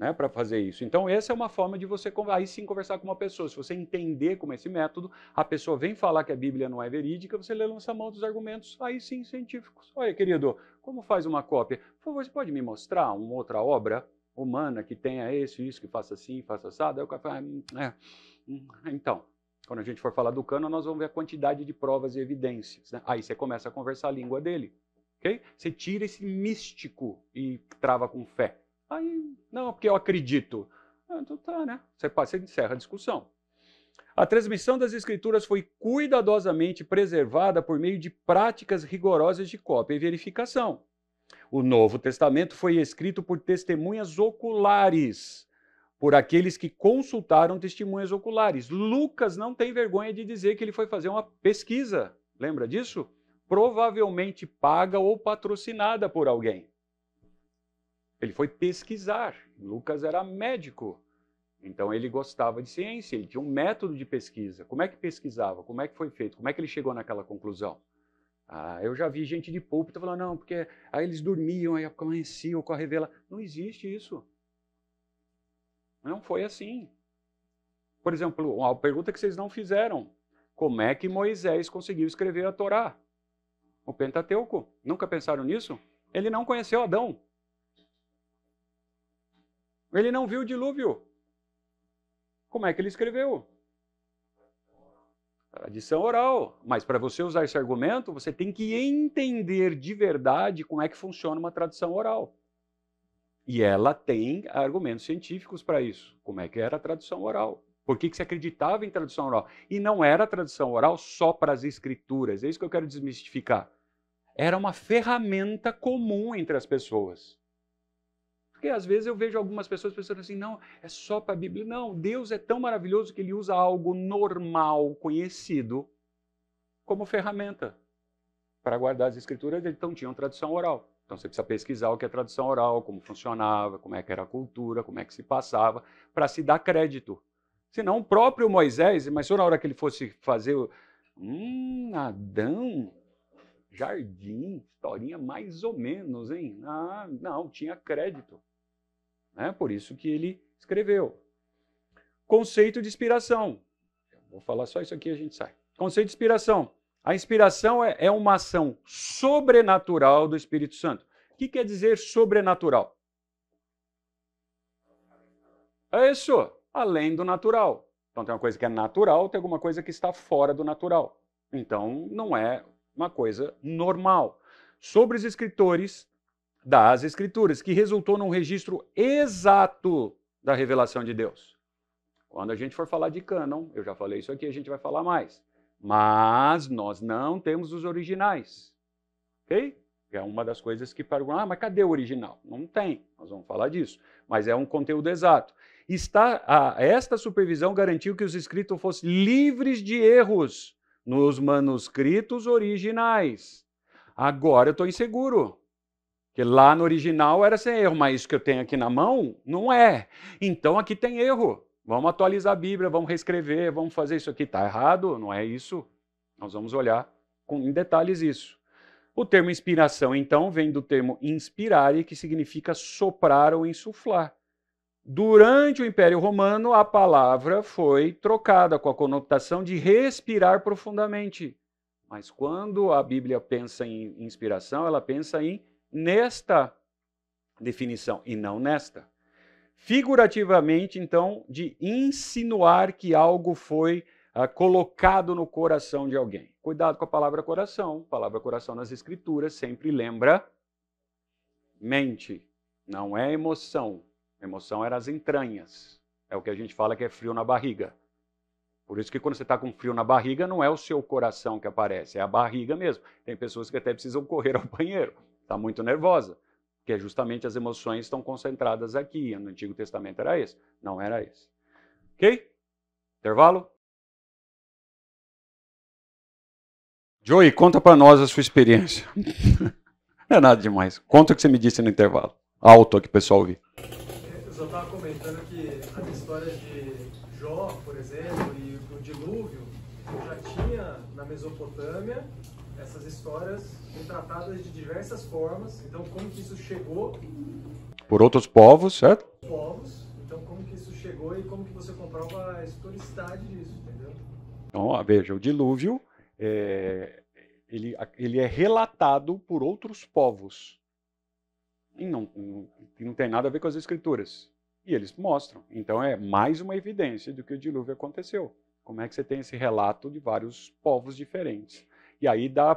né, para fazer isso. Então, essa é uma forma de você aí sim conversar com uma pessoa. Se você entender como é esse método, a pessoa vem falar que a Bíblia não é verídica, você lança mão dos argumentos aí sim científicos. Olha, querido, como faz uma cópia? Por favor, você pode me mostrar uma outra obra humana que tenha isso, isso, que faça assim, faça assado? Aí o cara fala, ah, hum, é. Hum, então, quando a gente for falar do cano, nós vamos ver a quantidade de provas e evidências. Né? Aí você começa a conversar a língua dele. Okay? Você tira esse místico e trava com fé. Aí, não, porque eu acredito. Ah, então tá, né? Você passa e encerra a discussão. A transmissão das escrituras foi cuidadosamente preservada por meio de práticas rigorosas de cópia e verificação. O Novo Testamento foi escrito por testemunhas oculares, por aqueles que consultaram testemunhas oculares. Lucas não tem vergonha de dizer que ele foi fazer uma pesquisa, lembra disso? Provavelmente paga ou patrocinada por alguém. Ele foi pesquisar. Lucas era médico. Então ele gostava de ciência, ele tinha um método de pesquisa. Como é que pesquisava? Como é que foi feito? Como é que ele chegou naquela conclusão? Ah, eu já vi gente de púlpito falando, não, porque aí eles dormiam, aí amanheciam com a revela. Não existe isso. Não foi assim. Por exemplo, uma pergunta que vocês não fizeram: como é que Moisés conseguiu escrever a Torá? O Pentateuco. Nunca pensaram nisso? Ele não conheceu Adão. Ele não viu o dilúvio. Como é que ele escreveu? Tradição oral. Mas para você usar esse argumento, você tem que entender de verdade como é que funciona uma tradição oral. E ela tem argumentos científicos para isso. Como é que era a tradição oral? Por que, que se acreditava em tradição oral? E não era a tradição oral só para as escrituras. É isso que eu quero desmistificar. Era uma ferramenta comum entre as pessoas. Porque às vezes eu vejo algumas pessoas pensando assim, não, é só para a Bíblia. Não, Deus é tão maravilhoso que ele usa algo normal, conhecido, como ferramenta para guardar as escrituras. Então tinham tradução oral. Então você precisa pesquisar o que é tradução oral, como funcionava, como é que era a cultura, como é que se passava, para se dar crédito. Senão o próprio Moisés, mas só na hora que ele fosse fazer o. Hum, Adão, jardim, historinha mais ou menos, hein? Ah, não, tinha crédito. Né? Por isso que ele escreveu. Conceito de inspiração. Eu vou falar só isso aqui e a gente sai. Conceito de inspiração. A inspiração é, é uma ação sobrenatural do Espírito Santo. O que quer dizer sobrenatural? É isso, além do natural. Então tem uma coisa que é natural, tem alguma coisa que está fora do natural. Então não é uma coisa normal. Sobre os escritores, das Escrituras, que resultou num registro exato da revelação de Deus. Quando a gente for falar de cânon, eu já falei isso aqui, a gente vai falar mais. Mas nós não temos os originais. Ok? É uma das coisas que perguntam, ah, mas cadê o original? Não tem, nós vamos falar disso. Mas é um conteúdo exato. Está, esta supervisão garantiu que os escritos fossem livres de erros nos manuscritos originais. Agora eu estou inseguro. Porque lá no original era sem erro, mas isso que eu tenho aqui na mão não é. Então aqui tem erro. Vamos atualizar a Bíblia, vamos reescrever, vamos fazer isso aqui. Está errado, não é isso? Nós vamos olhar com, em detalhes isso. O termo inspiração, então, vem do termo inspirare, que significa soprar ou insuflar. Durante o Império Romano, a palavra foi trocada com a conotação de respirar profundamente. Mas quando a Bíblia pensa em inspiração, ela pensa em nesta definição e não nesta. Figurativamente, então, de insinuar que algo foi ah, colocado no coração de alguém. Cuidado com a palavra coração. A palavra coração nas escrituras sempre lembra mente, não é emoção. Emoção era é as entranhas. É o que a gente fala que é frio na barriga. Por isso que quando você está com frio na barriga, não é o seu coração que aparece, é a barriga mesmo. Tem pessoas que até precisam correr ao banheiro está muito nervosa, porque justamente as emoções estão concentradas aqui. No Antigo Testamento era isso, não era isso. Ok? Intervalo? Joey, conta para nós a sua experiência. [LAUGHS] não é nada demais. Conta o que você me disse no intervalo. Alto aqui, pessoal ouvir. Eu só estava comentando que a história de Mesopotâmia, essas histórias retratadas de diversas formas. Então, como que isso chegou? Por outros povos, certo? Povos. Então, como que isso chegou e como que você comprova a historicidade disso, entendeu? Então, veja, o dilúvio é, ele, ele é relatado por outros povos. E não, não, não tem nada a ver com as escrituras. E eles mostram. Então, é mais uma evidência do que o dilúvio aconteceu. Como é que você tem esse relato de vários povos diferentes? E aí dá,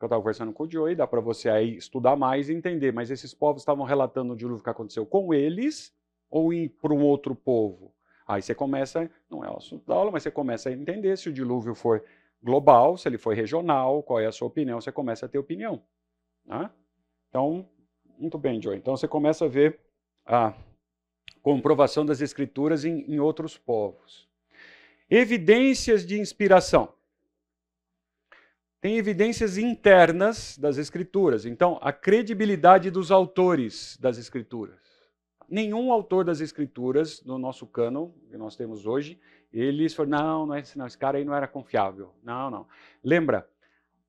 eu estava conversando com o Joey, dá para você aí estudar mais e entender, mas esses povos estavam relatando o dilúvio que aconteceu com eles ou para um outro povo? Aí você começa, não é o assunto da aula, mas você começa a entender se o dilúvio foi global, se ele foi regional, qual é a sua opinião, você começa a ter opinião. Né? Então, muito bem, Joey. Então você começa a ver a comprovação das escrituras em, em outros povos. Evidências de inspiração. Tem evidências internas das Escrituras. Então, a credibilidade dos autores das Escrituras. Nenhum autor das Escrituras, no nosso cânon que nós temos hoje, eles foram não, não, é, não, esse cara aí não era confiável. Não, não. Lembra,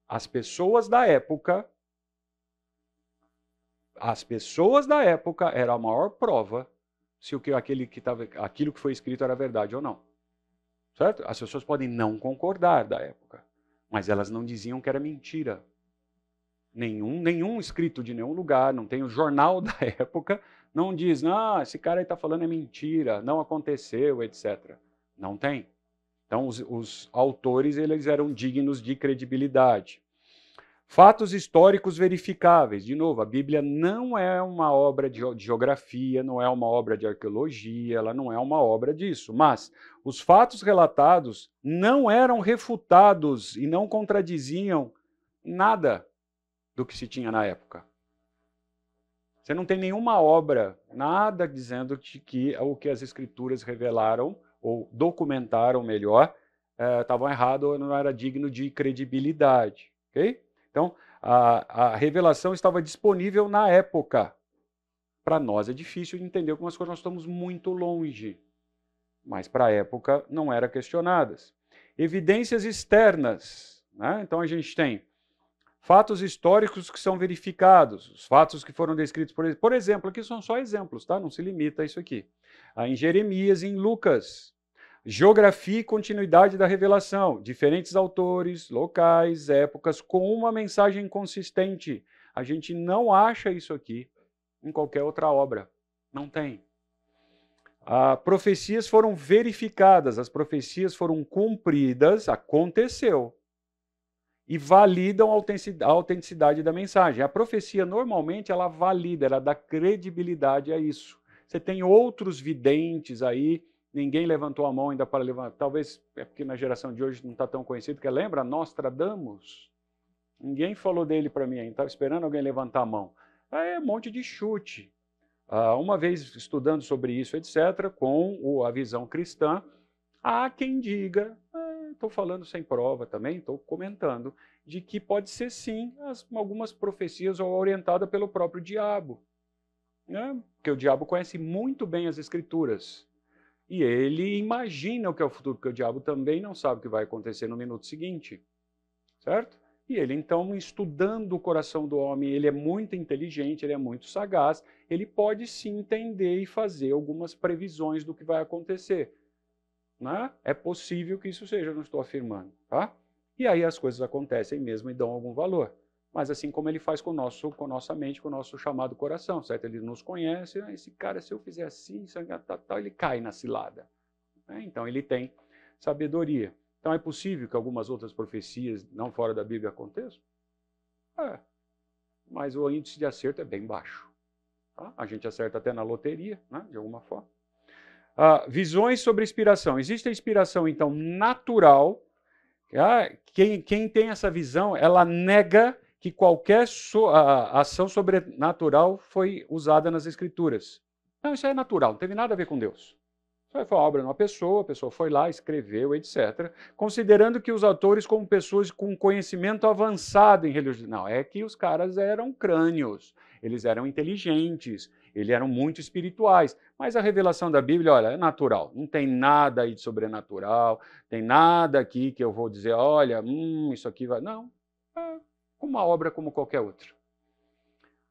as pessoas da época as pessoas da época era a maior prova se o que, aquele que tava, aquilo que foi escrito era verdade ou não. Certo? As pessoas podem não concordar da época, mas elas não diziam que era mentira. Nenhum, nenhum escrito de nenhum lugar, não tem o jornal [LAUGHS] da época, não diz, ah, esse cara aí está falando é mentira, não aconteceu, etc. Não tem. Então, os, os autores eles eram dignos de credibilidade. Fatos históricos verificáveis. De novo, a Bíblia não é uma obra de geografia, não é uma obra de arqueologia, ela não é uma obra disso. Mas os fatos relatados não eram refutados e não contradiziam nada do que se tinha na época. Você não tem nenhuma obra, nada dizendo que, que o que as escrituras revelaram ou documentaram melhor eh, estavam errado ou não era digno de credibilidade. ok? Então, a, a revelação estava disponível na época. Para nós é difícil entender algumas coisas, nós estamos muito longe. Mas para a época não era questionadas. Evidências externas. Né? Então a gente tem fatos históricos que são verificados, os fatos que foram descritos por, por exemplo, aqui são só exemplos, tá? Não se limita a isso aqui. Ah, em Jeremias, em Lucas, Geografia e continuidade da revelação. Diferentes autores, locais, épocas, com uma mensagem consistente. A gente não acha isso aqui em qualquer outra obra. Não tem. Ah, profecias foram verificadas, as profecias foram cumpridas, aconteceu. E validam a autenticidade da mensagem. A profecia, normalmente, ela valida, ela dá credibilidade a isso. Você tem outros videntes aí Ninguém levantou a mão ainda para levantar. Talvez é porque na geração de hoje não está tão conhecido, Que lembra Nostradamus? Ninguém falou dele para mim ainda, estava esperando alguém levantar a mão. Aí é um monte de chute. Ah, uma vez estudando sobre isso, etc., com a visão cristã, há quem diga, estou ah, falando sem prova também, estou comentando, de que pode ser sim as, algumas profecias ou orientada pelo próprio diabo. Né? Porque o diabo conhece muito bem as escrituras. E ele imagina o que é o futuro, porque o diabo também não sabe o que vai acontecer no minuto seguinte. Certo? E ele, então, estudando o coração do homem, ele é muito inteligente, ele é muito sagaz, ele pode se entender e fazer algumas previsões do que vai acontecer. Né? É possível que isso seja, não estou afirmando. Tá? E aí as coisas acontecem mesmo e dão algum valor mas assim como ele faz com, nosso, com nossa mente, com o nosso chamado coração, certo? Ele nos conhece, ah, esse cara, se eu fizer assim, tal, ele cai na cilada. Né? Então, ele tem sabedoria. Então, é possível que algumas outras profecias, não fora da Bíblia, aconteçam? É, mas o índice de acerto é bem baixo. Tá? A gente acerta até na loteria, né? de alguma forma. Ah, visões sobre inspiração. Existe a inspiração, então, natural. Tá? quem, quem tem essa visão, ela nega que qualquer so, a, ação sobrenatural foi usada nas Escrituras. Não, isso é natural, não teve nada a ver com Deus. Isso foi a obra de uma pessoa, a pessoa foi lá, escreveu, etc. Considerando que os autores como pessoas com conhecimento avançado em religião. Não, é que os caras eram crânios, eles eram inteligentes, eles eram muito espirituais. Mas a revelação da Bíblia, olha, é natural. Não tem nada aí de sobrenatural, tem nada aqui que eu vou dizer, olha, hum, isso aqui vai. Não. É uma obra como qualquer outra.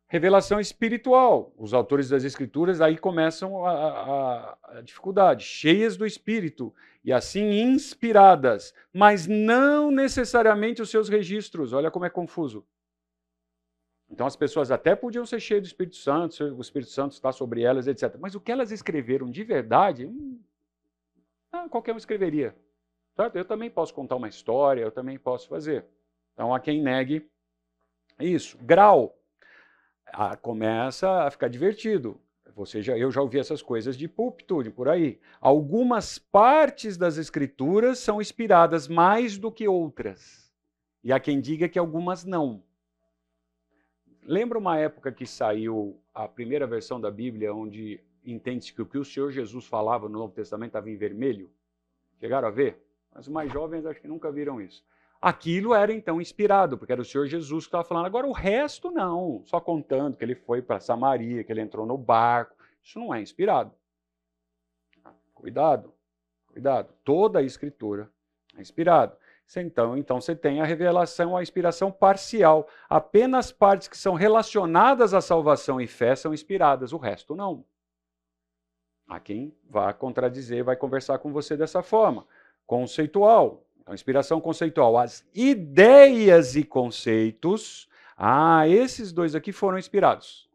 Revelação espiritual. Os autores das Escrituras aí começam a, a, a dificuldade. Cheias do Espírito e assim inspiradas, mas não necessariamente os seus registros. Olha como é confuso. Então as pessoas até podiam ser cheias do Espírito Santo, o Espírito Santo está sobre elas, etc. Mas o que elas escreveram de verdade, hum, ah, qualquer um escreveria. Certo? Eu também posso contar uma história, eu também posso fazer. Então há quem negue isso, grau. Ah, começa a ficar divertido. Você já, eu já ouvi essas coisas de púlpito, por aí. Algumas partes das escrituras são inspiradas mais do que outras. E há quem diga que algumas não. Lembra uma época que saiu a primeira versão da Bíblia, onde entende-se que o que o Senhor Jesus falava no Novo Testamento estava em vermelho? Chegaram a ver? Mas os mais jovens acho que nunca viram isso. Aquilo era então inspirado, porque era o Senhor Jesus que estava falando. Agora, o resto não, só contando que ele foi para Samaria, que ele entrou no barco. Isso não é inspirado. Cuidado, cuidado. Toda a escritura é inspirada. Então, então você tem a revelação, a inspiração parcial. Apenas partes que são relacionadas à salvação e fé são inspiradas, o resto não. Há quem vá contradizer, vai conversar com você dessa forma. Conceitual, então, inspiração conceitual, as ideias e conceitos. Ah, esses dois aqui foram inspirados.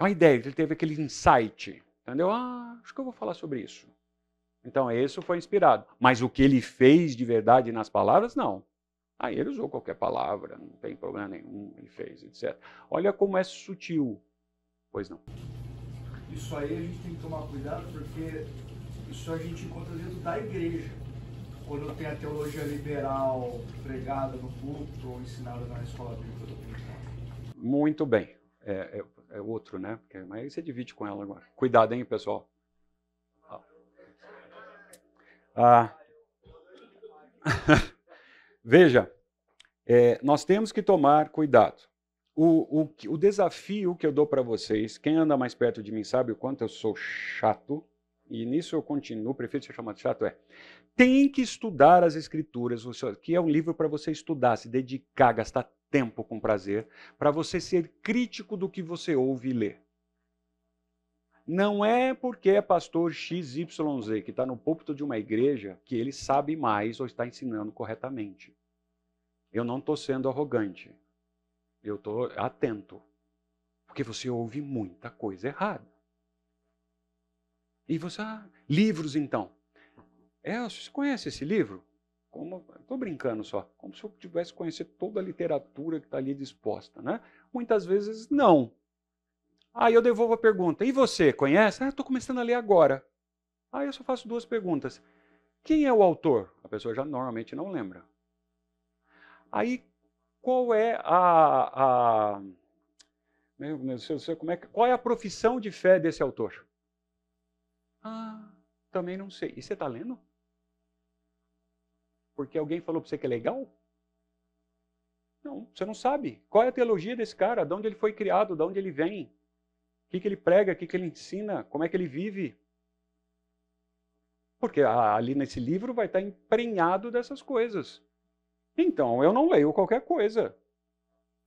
Uma então, ideia, ele teve aquele insight, entendeu? Ah, acho que eu vou falar sobre isso. Então, isso foi inspirado. Mas o que ele fez de verdade nas palavras, não. Aí ah, ele usou qualquer palavra, não tem problema nenhum, ele fez, etc. Olha como é sutil. Pois não. Isso aí a gente tem que tomar cuidado, porque isso a gente encontra dentro da igreja quando tem a teologia liberal pregada no culto ou ensinada na escola bíblica dominical? Muito bem. É, é, é, outro, né? Porque, mas você divide com ela agora. Cuidado, hein, pessoal. Ah. ah. [LAUGHS] Veja, é, nós temos que tomar cuidado. O, o, o desafio que eu dou para vocês, quem anda mais perto de mim sabe o quanto eu sou chato, e nisso eu continuo, prefiro ser chamado de chato, é tem que estudar as escrituras, que é um livro para você estudar, se dedicar, gastar tempo com prazer, para você ser crítico do que você ouve e lê. Não é porque é pastor XYZ que está no púlpito de uma igreja que ele sabe mais ou está ensinando corretamente. Eu não estou sendo arrogante. Eu estou atento. Porque você ouve muita coisa errada. E você, ah, livros então. É, você conhece esse livro? Como, estou brincando só, como se eu tivesse conhecer toda a literatura que está ali disposta, né? Muitas vezes não. Aí eu devolvo a pergunta, e você, conhece? Ah, estou começando a ler agora. Aí eu só faço duas perguntas. Quem é o autor? A pessoa já normalmente não lembra. Aí, qual é a... a meu Deus, como é, qual é a profissão de fé desse autor? Ah, também não sei. E você está lendo? Porque alguém falou para você que é legal? Não, você não sabe. Qual é a teologia desse cara? De onde ele foi criado? De onde ele vem? O que, que ele prega? O que, que ele ensina? Como é que ele vive? Porque ah, ali nesse livro vai estar tá emprenhado dessas coisas. Então, eu não leio qualquer coisa.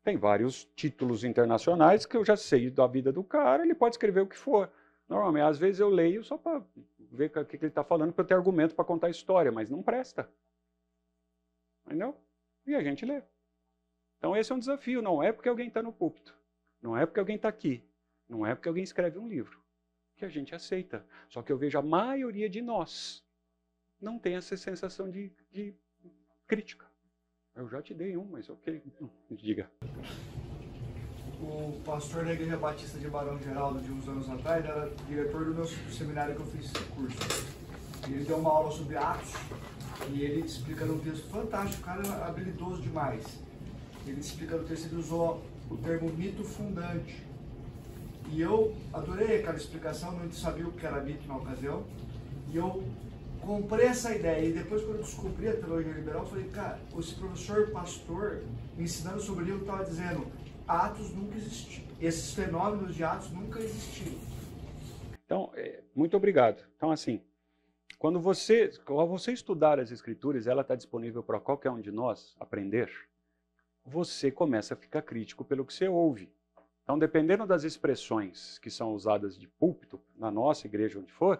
Tem vários títulos internacionais que eu já sei da vida do cara, ele pode escrever o que for. Normalmente, às vezes eu leio só para ver o que ele está falando, para eu ter argumento para contar a história, mas não presta. Entendeu? E a gente lê. Então esse é um desafio, não é porque alguém está no púlpito, não é porque alguém está aqui, não é porque alguém escreve um livro, que a gente aceita. Só que eu vejo a maioria de nós não tem essa sensação de, de crítica. Eu já te dei um, mas ok, [LAUGHS] diga. O pastor da Igreja Batista de Barão Geraldo, de uns anos atrás, era diretor do meu seminário que eu fiz curso. E ele deu uma aula sobre Atos e ele explica num texto fantástico, o cara é habilidoso demais. Ele explica no texto, ele usou o termo mito fundante. E eu adorei aquela explicação, não sabia o que era mito na ocasião. E eu comprei essa ideia. E depois, quando eu descobri a teologia liberal, eu falei, cara, esse professor pastor ensinando sobre o livro estava dizendo: Atos nunca existiram. Esses fenômenos de Atos nunca existiram. Então, é, muito obrigado. Então, assim, quando você, quando você estudar as escrituras, ela está disponível para qualquer um de nós aprender, você começa a ficar crítico pelo que você ouve. Então, dependendo das expressões que são usadas de púlpito, na nossa igreja, onde for,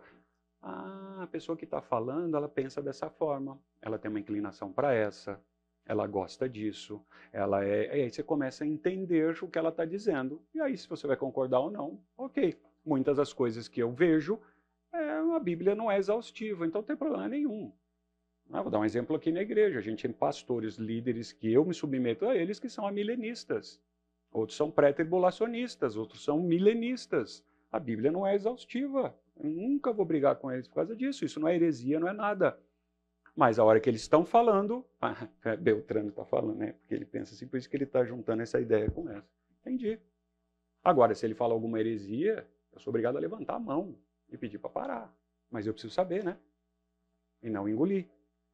ah, a pessoa que está falando, ela pensa dessa forma, ela tem uma inclinação para essa, ela gosta disso, ela é. E aí você começa a entender o que ela está dizendo. E aí, se você vai concordar ou não, ok. Muitas das coisas que eu vejo a Bíblia não é exaustiva, então não tem problema nenhum. Ah, vou dar um exemplo aqui na igreja. A gente tem pastores, líderes que eu me submeto a eles, que são amilenistas. Outros são pré-tribulacionistas, outros são milenistas. A Bíblia não é exaustiva. Eu nunca vou brigar com eles por causa disso. Isso não é heresia, não é nada. Mas a hora que eles estão falando, [LAUGHS] é, Beltrano está falando, né? Porque ele pensa assim, por isso que ele está juntando essa ideia com essa. Entendi. Agora, se ele fala alguma heresia, eu sou obrigado a levantar a mão e pedir para parar. Mas eu preciso saber, né? E não engolir.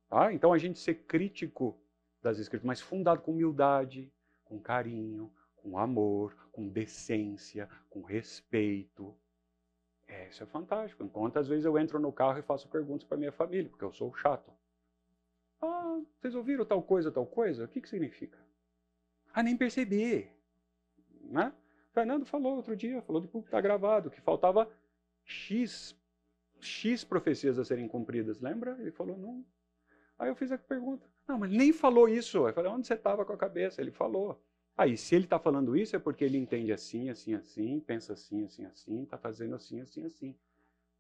Tá? Então a gente ser crítico das escrituras, mas fundado com humildade, com carinho, com amor, com decência, com respeito. É, isso é fantástico. Enquanto às vezes eu entro no carro e faço perguntas para minha família, porque eu sou chato. Ah, vocês ouviram tal coisa, tal coisa? O que, que significa? Ah, nem percebi. Né? Fernando falou outro dia, falou do que está gravado, que faltava X, X profecias a serem cumpridas, lembra? Ele falou, não. Aí eu fiz a pergunta, não, mas nem falou isso. Eu falei, onde você estava com a cabeça? Ele falou. Aí, se ele está falando isso, é porque ele entende assim, assim, assim, pensa assim, assim, assim, está fazendo assim, assim, assim.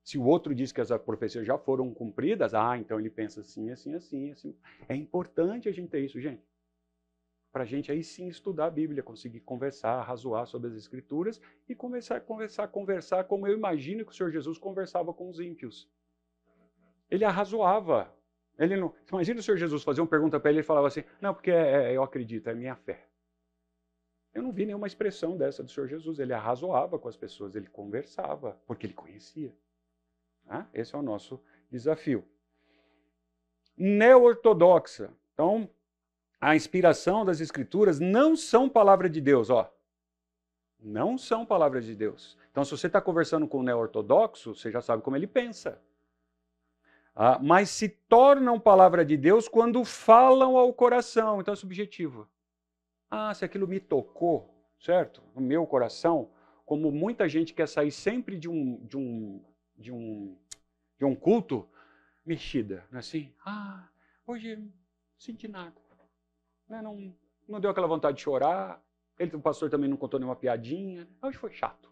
Se o outro diz que as profecias já foram cumpridas, ah, então ele pensa assim, assim, assim, assim. É importante a gente ter isso, gente para a gente aí sim estudar a Bíblia, conseguir conversar, razoar sobre as Escrituras e começar a conversar, conversar como eu imagino que o Senhor Jesus conversava com os ímpios. Ele arrazoava. Ele não... Imagina o Senhor Jesus fazer uma pergunta para ele e falava assim: Não, porque é, é, eu acredito, é minha fé. Eu não vi nenhuma expressão dessa do Senhor Jesus. Ele arrazoava com as pessoas, ele conversava, porque ele conhecia. Ah, Esse é o nosso desafio. Neo-ortodoxa. Então, a inspiração das Escrituras não são palavra de Deus, ó. Não são palavras de Deus. Então, se você está conversando com um neo-ortodoxo, você já sabe como ele pensa. Ah, mas se tornam palavra de Deus quando falam ao coração, então é subjetivo. Ah, se aquilo me tocou, certo? No meu coração, como muita gente quer sair sempre de um, de um, de um, de um culto mexida, não é assim? Ah, hoje não senti nada né? não, não deu aquela vontade de chorar, ele, o pastor também não contou nenhuma piadinha, hoje foi chato.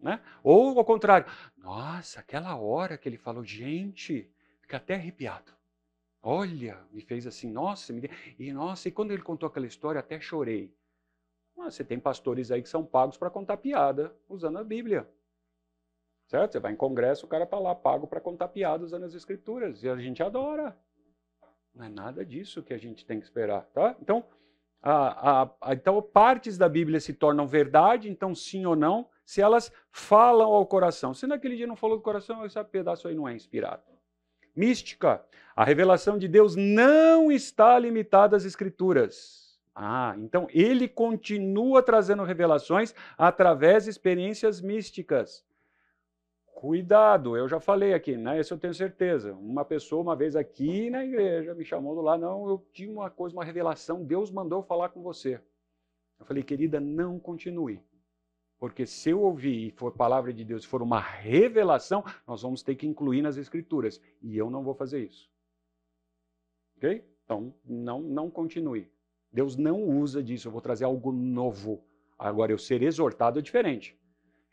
Né? Ou ao contrário, nossa, aquela hora que ele falou, gente, fica até arrepiado. Olha, me fez assim, nossa, me... e nossa, e quando ele contou aquela história, até chorei. Ah, você tem pastores aí que são pagos para contar piada usando a Bíblia. Certo? Você vai em congresso, o cara está lá pago para contar piada usando as escrituras, e a gente adora. Não é nada disso que a gente tem que esperar, tá? Então, a, a, a, então partes da Bíblia se tornam verdade, então sim ou não, se elas falam ao coração. Se naquele dia não falou do coração, esse pedaço aí não é inspirado. Mística. A revelação de Deus não está limitada às Escrituras. Ah, então ele continua trazendo revelações através de experiências místicas. Cuidado, eu já falei aqui, né? Isso eu tenho certeza. Uma pessoa, uma vez aqui na igreja, me chamou lá, não, eu tinha uma coisa, uma revelação, Deus mandou falar com você. Eu falei, querida, não continue. Porque se eu ouvir e for palavra de Deus, for uma revelação, nós vamos ter que incluir nas escrituras. E eu não vou fazer isso. Ok? Então, não, não continue. Deus não usa disso. Eu vou trazer algo novo. Agora, eu ser exortado é diferente.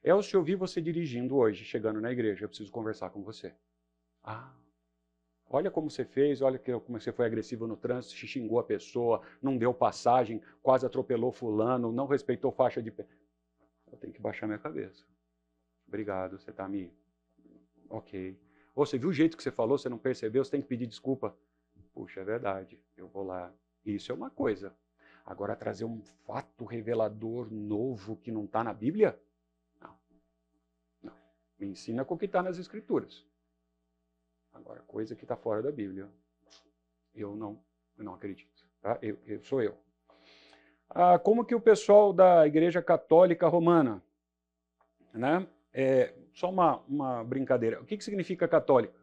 É o se eu ouvir você dirigindo hoje, chegando na igreja, eu preciso conversar com você. Ah, olha como você fez, olha como você foi agressivo no trânsito, xingou a pessoa, não deu passagem, quase atropelou fulano, não respeitou faixa de... Eu tenho que baixar minha cabeça. Obrigado, você está me... Ok. Ou você viu o jeito que você falou, você não percebeu, você tem que pedir desculpa. Puxa, é verdade, eu vou lá. Isso é uma coisa. Agora, trazer um fato revelador novo que não está na Bíblia? Me ensina com o que está nas Escrituras. Agora, coisa que está fora da Bíblia, eu não, eu não acredito. Tá? Eu, eu, sou eu. Ah, como que o pessoal da Igreja Católica Romana, né? É, só uma, uma brincadeira. O que, que significa católica?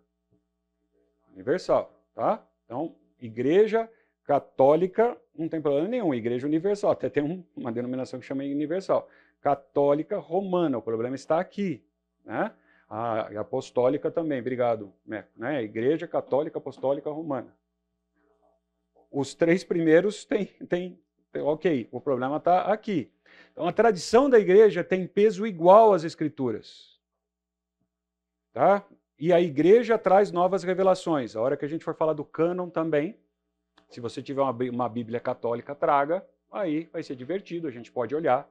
Universal, tá? Então, Igreja Católica não tem problema nenhum, Igreja Universal, até tem um, uma denominação que chama Universal. Católica Romana, o problema está aqui, né? A apostólica também, obrigado, Meco. Né? Igreja Católica Apostólica Romana. Os três primeiros têm, tem ok, o problema está aqui. Então, a tradição da igreja tem peso igual às escrituras. Tá? E a igreja traz novas revelações. A hora que a gente for falar do cânon também, se você tiver uma, uma Bíblia católica, traga, aí vai ser divertido, a gente pode olhar.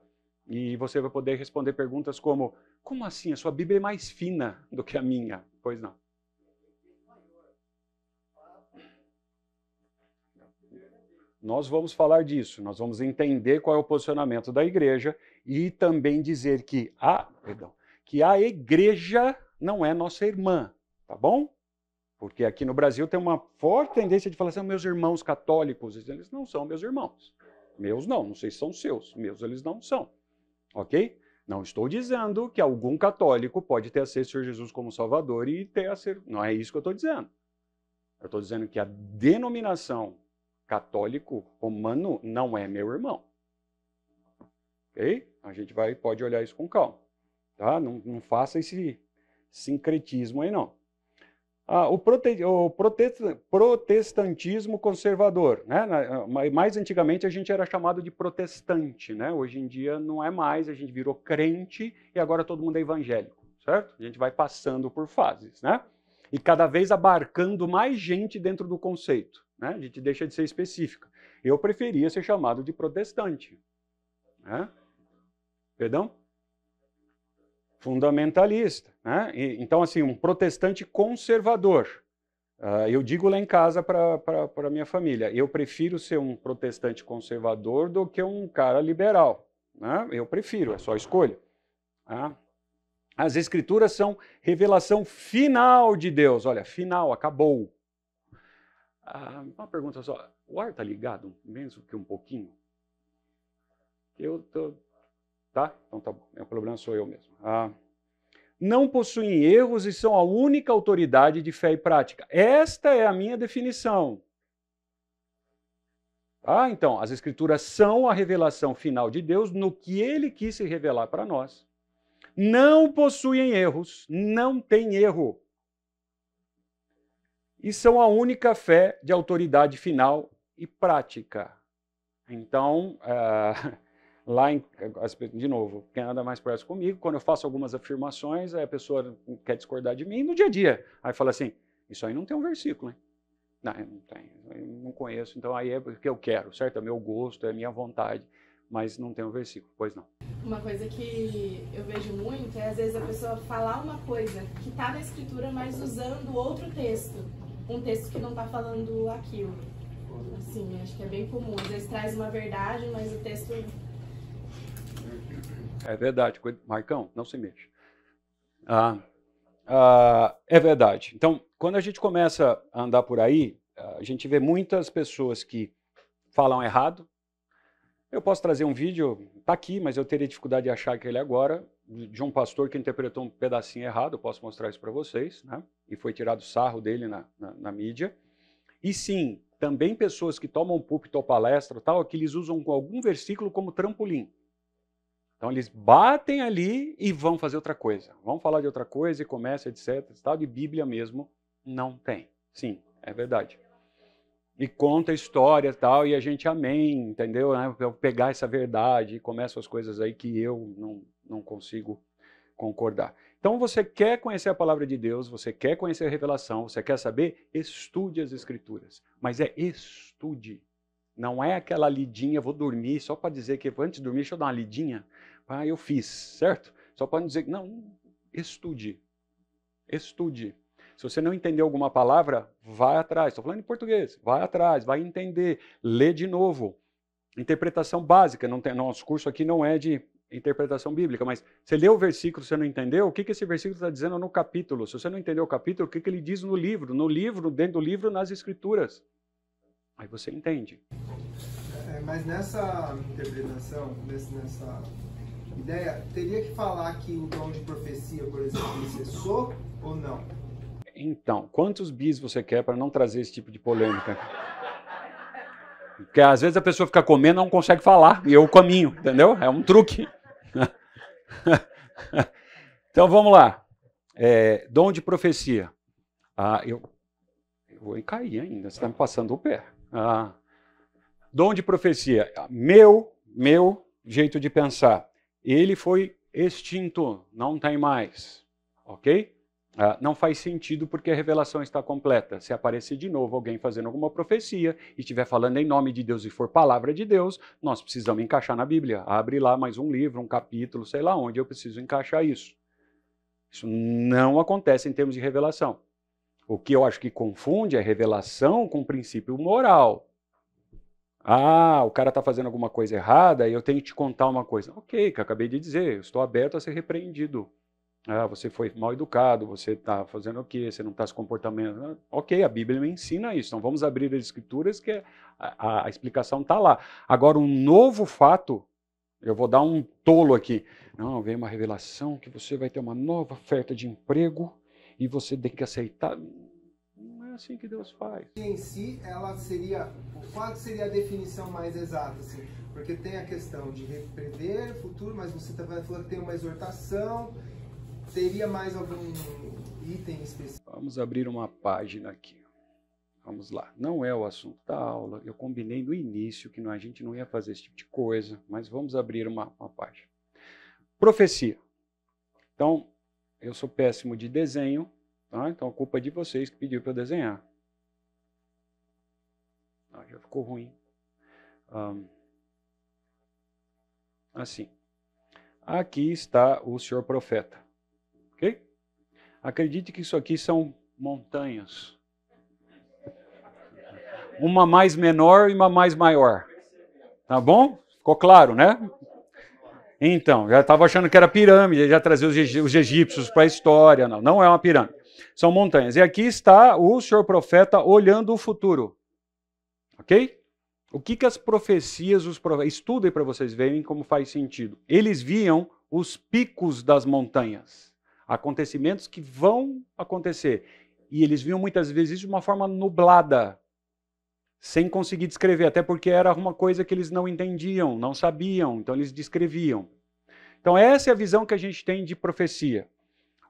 E você vai poder responder perguntas como como assim? A sua Bíblia é mais fina do que a minha. Pois não. Nós vamos falar disso, nós vamos entender qual é o posicionamento da igreja e também dizer que a, perdão, que a igreja não é nossa irmã, tá bom? Porque aqui no Brasil tem uma forte tendência de falar assim, ah, meus irmãos católicos, eles não são meus irmãos. Meus não, não sei se são seus, meus eles não são. OK? Não estou dizendo que algum católico pode ter acesso a Jesus como Salvador e ter acesso. Não é isso que eu estou dizendo. Eu estou dizendo que a denominação católico romano não é meu irmão. Ok? A gente vai, pode olhar isso com calma. Tá? Não, não faça esse sincretismo aí, não ah, o, prote... o protestantismo conservador. Né? Ah, mais antigamente a gente era chamado de protestante, né? hoje em dia não é mais, a gente virou crente e agora todo mundo é evangélico, certo? A gente vai passando por fases, né? E cada vez abarcando mais gente dentro do conceito, né? A gente deixa de ser específica. Eu preferia ser chamado de protestante, né? Perdão? fundamentalista. Né? E, então, assim, um protestante conservador. Uh, eu digo lá em casa para minha família, eu prefiro ser um protestante conservador do que um cara liberal. Né? Eu prefiro, é só escolha. Né? As escrituras são revelação final de Deus. Olha, final, acabou. Ah, uma pergunta só. O ar está ligado mesmo que um pouquinho? Eu tô, Tá? Então tá bom. Meu problema sou eu mesmo. Ah, não possuem erros e são a única autoridade de fé e prática. Esta é a minha definição. Tá? Então, as Escrituras são a revelação final de Deus no que ele quis se revelar para nós. Não possuem erros, não tem erro. E são a única fé de autoridade final e prática. Então, uh lá em, de novo, quem anda mais perto comigo, quando eu faço algumas afirmações, a pessoa quer discordar de mim no dia a dia. Aí fala assim: Isso aí não tem um versículo, hein? Não, não tem, não conheço. Então aí é porque eu quero, certo? É meu gosto, é minha vontade, mas não tem um versículo, pois não. Uma coisa que eu vejo muito é, às vezes, a pessoa falar uma coisa que está na escritura, mas usando outro texto, um texto que não está falando aquilo. Assim, acho que é bem comum. Às vezes traz uma verdade, mas o texto é verdade, Marcão, não se mexa. Ah, ah, é verdade. Então, quando a gente começa a andar por aí, a gente vê muitas pessoas que falam errado. Eu posso trazer um vídeo, está aqui, mas eu teria dificuldade de achar aquele agora, de um pastor que interpretou um pedacinho errado, eu posso mostrar isso para vocês, né? e foi tirado sarro dele na, na, na mídia. E sim, também pessoas que tomam púlpito ou palestra, tal, que eles usam algum versículo como trampolim. Então eles batem ali e vão fazer outra coisa. Vão falar de outra coisa e começa, etc. Tal de Bíblia mesmo não tem. Sim, é verdade. E conta história tal e a gente amém, entendeu? Ah, eu pegar essa verdade e começa as coisas aí que eu não, não consigo concordar. Então você quer conhecer a palavra de Deus, você quer conhecer a revelação, você quer saber, estude as escrituras. Mas é estude. Não é aquela lidinha, vou dormir só para dizer que antes de dormir deixa eu dar uma lidinha. Ah, eu fiz, certo? Só pode dizer, não, estude. Estude. Se você não entendeu alguma palavra, vai atrás. Estou falando em português. Vai atrás, vai entender. Lê de novo. Interpretação básica. Não tem, nosso curso aqui não é de interpretação bíblica, mas você lê o versículo, você não entendeu, o que, que esse versículo está dizendo no capítulo? Se você não entendeu o capítulo, o que, que ele diz no livro? No livro, dentro do livro, nas escrituras. Aí você entende. É, mas nessa interpretação, nessa ideia, teria que falar que o dom de profecia, por exemplo, cessou ou não? Então, quantos bis você quer para não trazer esse tipo de polêmica? Porque às vezes a pessoa fica comendo e não consegue falar, e eu caminho, entendeu? É um truque. [LAUGHS] então vamos lá. É, dom de profecia. Ah, eu, eu vou cair ainda, você está me passando o pé. Ah, dom de profecia. Meu, meu jeito de pensar ele foi extinto, não tem mais, ok? Ah, não faz sentido porque a revelação está completa. Se aparecer de novo alguém fazendo alguma profecia e estiver falando em nome de Deus e for palavra de Deus, nós precisamos encaixar na Bíblia. Abre lá mais um livro, um capítulo, sei lá onde, eu preciso encaixar isso. Isso não acontece em termos de revelação. O que eu acho que confunde é revelação com princípio moral. Ah, o cara está fazendo alguma coisa errada e eu tenho que te contar uma coisa. Ok, que acabei de dizer, eu estou aberto a ser repreendido. Ah, você foi mal educado, você está fazendo o quê? Você não está se comportando. Ah, ok, a Bíblia me ensina isso. Então vamos abrir as escrituras que a, a, a explicação está lá. Agora, um novo fato, eu vou dar um tolo aqui. Não, vem uma revelação que você vai ter uma nova oferta de emprego e você tem que aceitar. É assim que Deus faz. em si, ela seria, qual seria a definição mais exata? Assim? Porque tem a questão de repreender o futuro, mas você também falou que tem uma exortação, teria mais algum item específico? Vamos abrir uma página aqui. Vamos lá. Não é o assunto da aula. Eu combinei no início que a gente não ia fazer esse tipo de coisa, mas vamos abrir uma, uma página. Profecia. Então, eu sou péssimo de desenho, Tá? Então a culpa é de vocês que pediu para eu desenhar. Ah, já ficou ruim. Um, assim. Aqui está o senhor profeta. Ok? Acredite que isso aqui são montanhas. Uma mais menor e uma mais maior. Tá bom? Ficou claro, né? Então, já estava achando que era pirâmide, já trazia os egípcios para a história. Não, não é uma pirâmide. São montanhas. E aqui está o senhor profeta olhando o futuro. Ok? O que, que as profecias, os profetas. Estudem para vocês verem como faz sentido. Eles viam os picos das montanhas, acontecimentos que vão acontecer. E eles viam muitas vezes isso de uma forma nublada, sem conseguir descrever, até porque era uma coisa que eles não entendiam, não sabiam, então eles descreviam. Então, essa é a visão que a gente tem de profecia.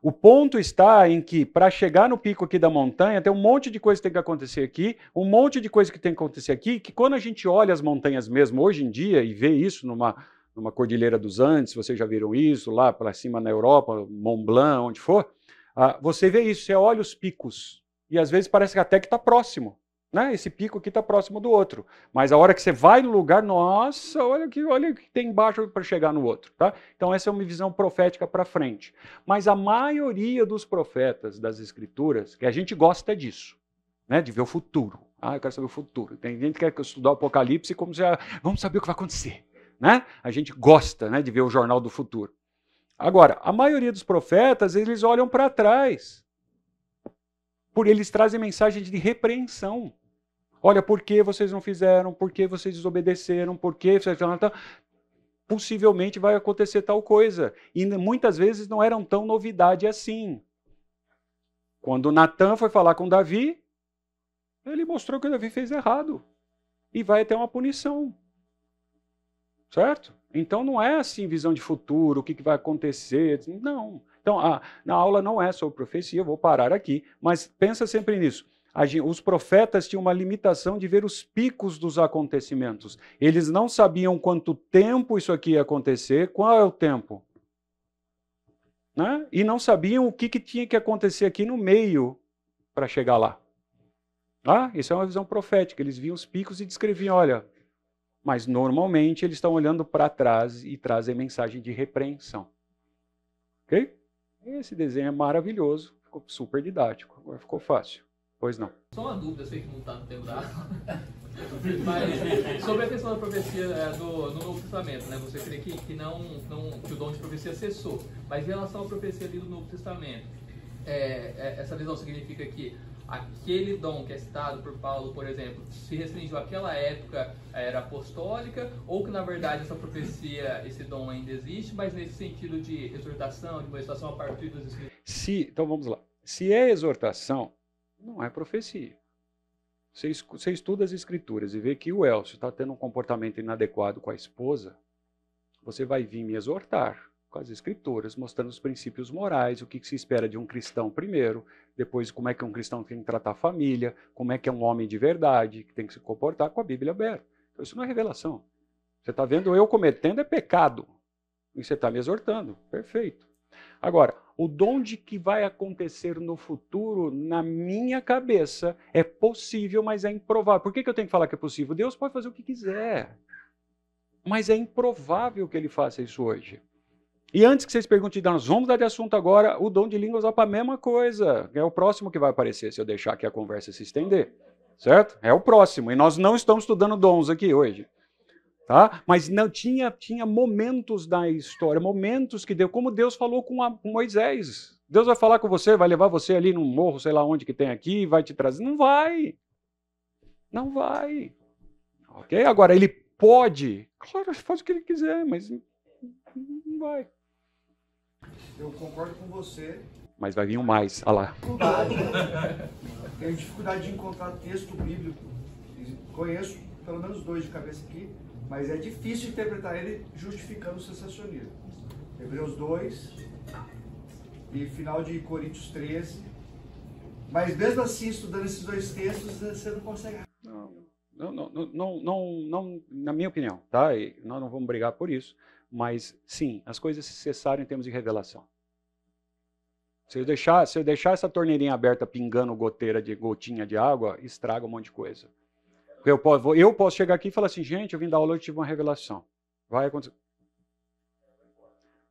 O ponto está em que, para chegar no pico aqui da montanha, tem um monte de coisa que tem que acontecer aqui, um monte de coisa que tem que acontecer aqui, que quando a gente olha as montanhas mesmo hoje em dia e vê isso numa, numa Cordilheira dos Andes, vocês já viram isso, lá para cima na Europa, Mont Blanc, onde for, ah, você vê isso, você olha os picos, e às vezes parece até que está próximo. Né? Esse pico aqui está próximo do outro. Mas a hora que você vai no lugar, nossa, olha que olha que tem embaixo para chegar no outro. Tá? Então, essa é uma visão profética para frente. Mas a maioria dos profetas das escrituras, que a gente gosta disso, né? de ver o futuro. Ah, eu quero saber o futuro. Tem gente que quer estudar o Apocalipse como se. Ah, vamos saber o que vai acontecer. Né? A gente gosta né, de ver o jornal do futuro. Agora, a maioria dos profetas, eles olham para trás. Por eles trazem mensagens de repreensão. Olha, por que vocês não fizeram? Por que vocês desobedeceram? Por que vocês possivelmente vai acontecer tal coisa. E muitas vezes não eram tão novidade assim. Quando Natan foi falar com Davi, ele mostrou que Davi fez errado. E vai ter uma punição. Certo? Então não é assim visão de futuro, o que, que vai acontecer. Não. Então, na aula não é sobre profecia, eu vou parar aqui, mas pensa sempre nisso os profetas tinham uma limitação de ver os picos dos acontecimentos. Eles não sabiam quanto tempo isso aqui ia acontecer, qual é o tempo. Né? E não sabiam o que, que tinha que acontecer aqui no meio para chegar lá. Ah, isso é uma visão profética. Eles viam os picos e descreviam: olha, mas normalmente eles estão olhando para trás e trazem mensagem de repreensão. Ok? Esse desenho é maravilhoso, ficou super didático, agora ficou fácil. Pois não. Só uma dúvida, sei que não está no tempo da [LAUGHS] Mas sobre a questão da profecia é, do, no Novo Testamento, né? Você crê que, que, não, não, que o dom de profecia cessou. Mas em relação à profecia ali do Novo Testamento, é, é essa visão significa que aquele dom que é citado por Paulo, por exemplo, se restringiu àquela época, era apostólica, ou que na verdade essa profecia, esse dom ainda existe, mas nesse sentido de exortação, de manifestação a partir dos Escritos? Se, então vamos lá. Se é exortação, não é profecia. Você estuda as escrituras e vê que o Elcio está tendo um comportamento inadequado com a esposa, você vai vir me exortar com as escrituras, mostrando os princípios morais, o que, se espera de um cristão primeiro, depois como é que um cristão tem que tratar a família, como é que é um homem de verdade, que tem que se comportar com a Bíblia aberta. Então, isso não é revelação. Você está vendo eu cometendo é pecado. E você está me exortando. Perfeito. Agora, o dom de que vai acontecer no futuro, na minha cabeça, é possível, mas é improvável. Por que, que eu tenho que falar que é possível? Deus pode fazer o que quiser. Mas é improvável que ele faça isso hoje. E antes que vocês perguntem, nós vamos dar de assunto agora, o dom de línguas é para a mesma coisa. É o próximo que vai aparecer, se eu deixar aqui a conversa se estender. Certo? É o próximo. E nós não estamos estudando dons aqui hoje. Tá? Mas não tinha, tinha momentos da história, momentos que Deus, como Deus falou com, a, com Moisés. Deus vai falar com você, vai levar você ali num morro, sei lá onde que tem aqui, vai te trazer. Não vai. Não vai. Ok? Agora, ele pode, claro, faz o que ele quiser, mas não vai. Eu concordo com você. Mas vai vir um mais, olha lá. [LAUGHS] Tenho dificuldade de encontrar texto bíblico. Conheço pelo menos dois de cabeça aqui mas é difícil interpretar ele justificando o sensacionismo. Hebreus 2 e final de Coríntios 13. Mas mesmo assim, estudando esses dois textos, você não consegue. Não, não, não, não, não, não na minha opinião, tá? E nós não vamos brigar por isso. Mas sim, as coisas se cessaram em termos de revelação. Se eu deixar, se eu deixar essa torneirinha aberta pingando goteira de gotinha de água, estraga um monte de coisa eu posso, eu posso chegar aqui e falar assim, gente, eu vim dar aula e tive uma revelação. Vai acontecer.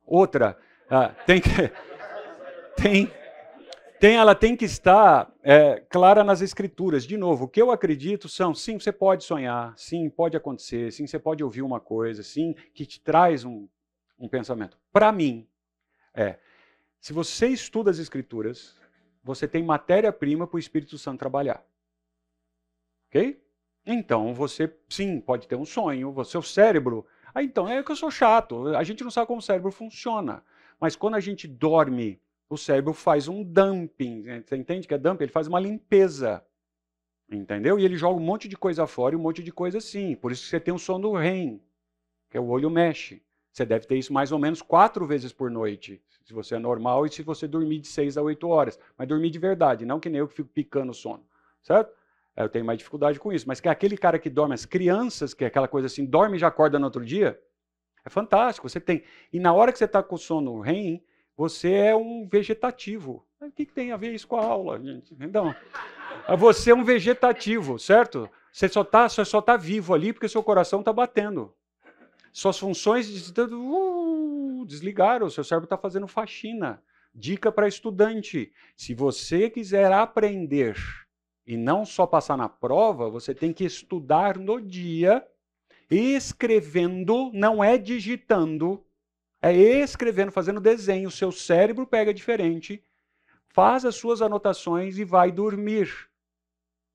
Outra, ah, tem que. [LAUGHS] Tem, tem, ela tem que estar é, clara nas escrituras. De novo, o que eu acredito são, sim, você pode sonhar, sim, pode acontecer, sim, você pode ouvir uma coisa, sim, que te traz um, um pensamento. Para mim, é, se você estuda as escrituras, você tem matéria-prima para o Espírito Santo trabalhar. Ok? Então você, sim, pode ter um sonho, o seu cérebro. Ah, então é que eu sou chato, a gente não sabe como o cérebro funciona. Mas quando a gente dorme, o cérebro faz um dumping. Né, você entende que é dumping? Ele faz uma limpeza. Entendeu? E ele joga um monte de coisa fora e um monte de coisa assim. Por isso que você tem o sono REM, que é o olho mexe. Você deve ter isso mais ou menos quatro vezes por noite, se você é normal e se você dormir de seis a oito horas. Mas dormir de verdade, não que nem eu que fico picando o sono, certo? É, eu tenho mais dificuldade com isso. Mas que aquele cara que dorme, as crianças, que é aquela coisa assim, dorme e já acorda no outro dia, é fantástico. Você tem. E na hora que você está com sono REM, você é um vegetativo. O que, que tem a ver isso com a aula, gente? Então, você é um vegetativo, certo? Você só está só, só tá vivo ali porque seu coração está batendo. Suas funções uh, desligaram, seu cérebro está fazendo faxina. Dica para estudante: se você quiser aprender e não só passar na prova, você tem que estudar no dia, escrevendo, não é digitando, é escrevendo, fazendo desenho. O seu cérebro pega diferente, faz as suas anotações e vai dormir.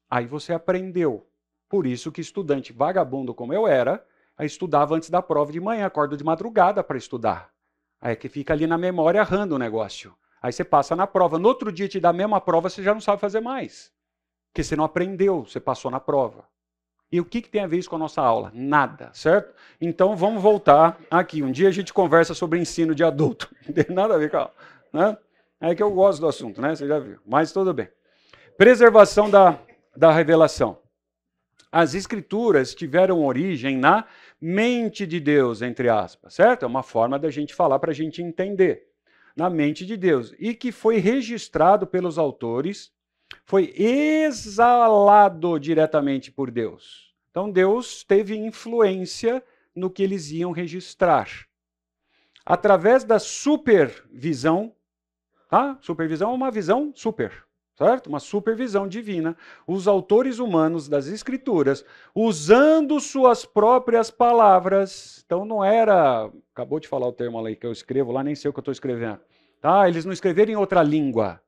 Aí você aprendeu. Por isso que estudante vagabundo como eu era, eu estudava antes da prova de manhã, acordo de madrugada para estudar. Aí é que fica ali na memória errando o negócio. Aí você passa na prova, no outro dia te dá a mesma prova, você já não sabe fazer mais. Porque você não aprendeu, você passou na prova. E o que, que tem a ver isso com a nossa aula? Nada, certo? Então vamos voltar aqui. Um dia a gente conversa sobre ensino de adulto. [LAUGHS] Não tem nada a ver com a aula. Né? É que eu gosto do assunto, né? Você já viu. Mas tudo bem. Preservação da, da revelação. As escrituras tiveram origem na mente de Deus, entre aspas, certo? É uma forma da gente falar para a gente entender. Na mente de Deus. E que foi registrado pelos autores foi exalado diretamente por Deus. Então Deus teve influência no que eles iam registrar. Através da supervisão, tá? Supervisão é uma visão super, certo? Uma supervisão divina. Os autores humanos das escrituras, usando suas próprias palavras. Então não era, acabou de falar o termo ali que eu escrevo, lá nem sei o que eu estou escrevendo. Tá? Eles não escreveram em outra língua.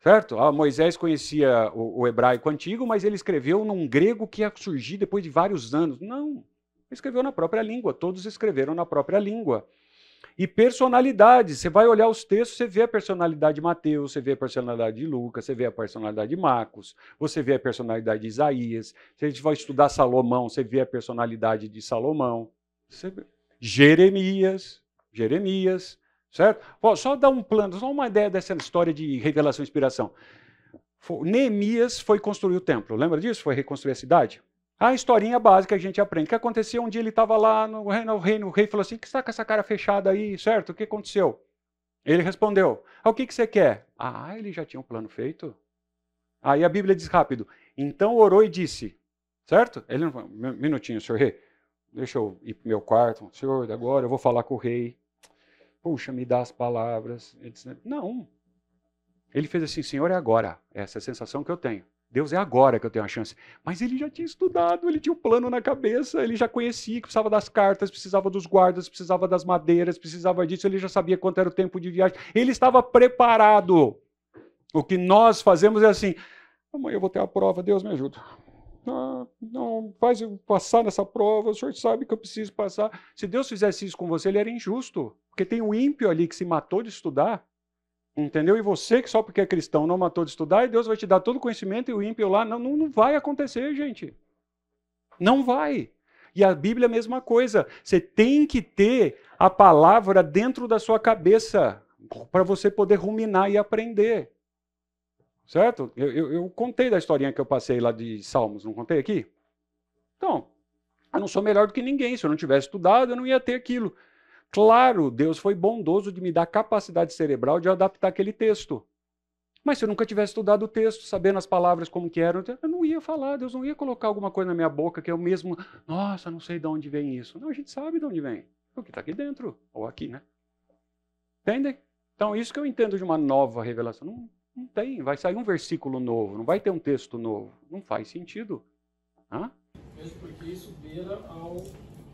Certo? Ah, Moisés conhecia o, o, hebraico antigo, mas ele escreveu num grego que ia surgir depois de vários anos. Não, ele escreveu na própria língua, todos escreveram na própria língua. E personalidade, você vai olhar os textos, você vê a personalidade de Mateus, você vê a personalidade de Lucas, você vê a personalidade de Marcos, você vê a personalidade de Isaías. Se a gente vai estudar Salomão, você vê a personalidade de Salomão. Você... Jeremias, Jeremias, Certo? só dar um plano, só uma ideia dessa história de revelação e inspiração. Neemias foi construir o templo, lembra disso? Foi reconstruir a cidade? A historinha básica que a gente aprende. O que aconteceu? Um dia ele estava lá no reino, o, reino, o rei falou assim: que está com essa cara fechada aí, certo? O que aconteceu? Ele respondeu: ah, O que, que você quer? Ah, ele já tinha um plano feito. Aí a Bíblia diz rápido: Então orou e disse, certo? Ele não falou: Minutinho, senhor rei, deixa eu ir para meu quarto, senhor, agora eu vou falar com o rei puxa, me dá as palavras. não. Ele fez assim, Senhor, é agora. Essa é a sensação que eu tenho. Deus é agora que eu tenho a chance. Mas ele já tinha estudado, ele tinha o um plano na cabeça, ele já conhecia que precisava das cartas, precisava dos guardas, precisava das madeiras, precisava disso, ele já sabia quanto era o tempo de viagem. Ele estava preparado. O que nós fazemos é assim: amanhã eu vou ter a prova, Deus me ajuda não, faz eu passar nessa prova, o senhor sabe que eu preciso passar. Se Deus fizesse isso com você, ele era injusto, porque tem um ímpio ali que se matou de estudar, entendeu? E você, que só porque é cristão não matou de estudar, e Deus vai te dar todo o conhecimento e o ímpio lá, não, não, não vai acontecer, gente. Não vai. E a Bíblia é a mesma coisa. Você tem que ter a palavra dentro da sua cabeça para você poder ruminar e aprender. Certo? Eu, eu, eu contei da historinha que eu passei lá de Salmos, não contei aqui? Então, eu não sou melhor do que ninguém. Se eu não tivesse estudado, eu não ia ter aquilo. Claro, Deus foi bondoso de me dar capacidade cerebral de adaptar aquele texto. Mas se eu nunca tivesse estudado o texto, sabendo as palavras como que eram, eu não ia falar, Deus não ia colocar alguma coisa na minha boca que eu mesmo, nossa, não sei de onde vem isso. Não, a gente sabe de onde vem. É o que está aqui dentro, ou aqui, né? Entendem? Então, isso que eu entendo de uma nova revelação. Não, não tem, vai sair um versículo novo, não vai ter um texto novo. Não faz sentido. Hã? Mesmo porque isso beira ao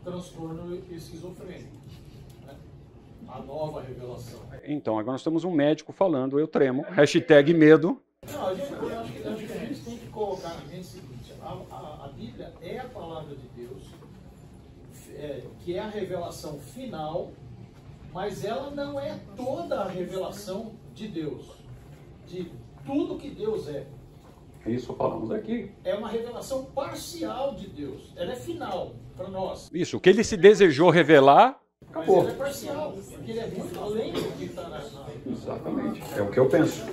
transtorno esquizofrênico. Né? A nova revelação. Então, agora nós temos um médico falando, eu tremo, hashtag medo. Não, a gente, eu acho, que, a gente tem que colocar na mente o seguinte, a, a, a Bíblia é a palavra de Deus, é, que é a revelação final, mas ela não é toda a revelação de Deus de tudo que Deus é. Isso falamos aqui. É uma revelação parcial de Deus. Ela é final para nós. Isso, o que ele se desejou revelar, acabou. Mas é parcial, porque ele é muito além do que está na. Exatamente. É o que eu penso.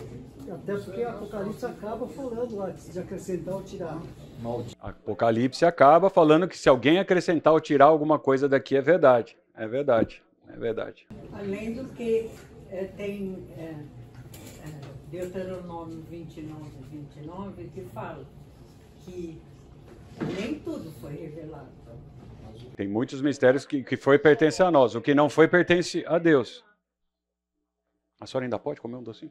Até porque Apocalipse acaba falando lá de acrescentar ou tirar. Apocalipse acaba falando que se alguém acrescentar ou tirar alguma coisa daqui é verdade. É verdade. É verdade. Além do que é, tem. É, é Deuteronômio 29, 29, que fala que nem tudo foi revelado. Tem muitos mistérios que, que foi pertence a nós, o que não foi pertence a Deus. A senhora ainda pode comer um docinho?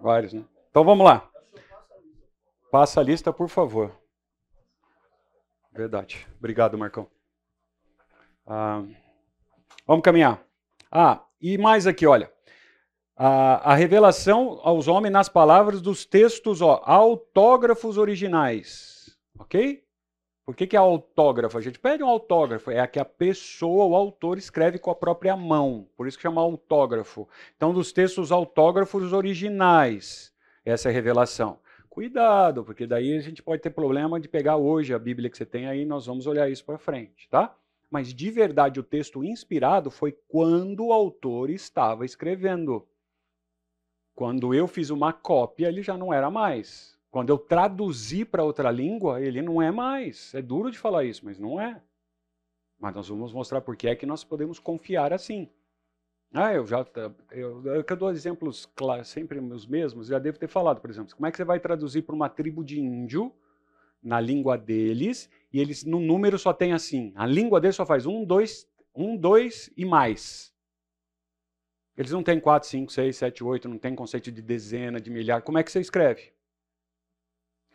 Vários, né? Então vamos lá. Passa a lista, por favor. Verdade. Obrigado, Marcão. Ah, vamos caminhar. Ah, e mais aqui, olha. A, a, revelação aos homens nas palavras dos textos, ó, autógrafos originais. Ok? Por que, que é autógrafo? A gente pede um autógrafo, é a que a pessoa, o autor, escreve com a própria mão. Por isso que chama autógrafo. Então, dos textos autógrafos originais, essa é a revelação. Cuidado, porque daí a gente pode ter problema de pegar hoje a Bíblia que você tem aí, nós vamos olhar isso para frente, tá? Mas de verdade, o texto inspirado foi quando o autor estava escrevendo. Quando eu fiz uma cópia, ele já não era mais. Quando eu traduzi para outra língua, ele não é mais. É duro de falar isso, mas não é. Mas nós vamos mostrar por que é que nós podemos confiar assim. Ah, eu já eu, eu dou exemplos sempre os mesmos, já devo ter falado, por exemplo, como é que você vai traduzir para uma tribo de índio na língua deles e eles no número só tem assim, a língua deles só faz um, dois, um, dois e mais. Eles não têm 4, 5, 6, 7, 8, não tem conceito de dezena, de milhar. Como é que você escreve?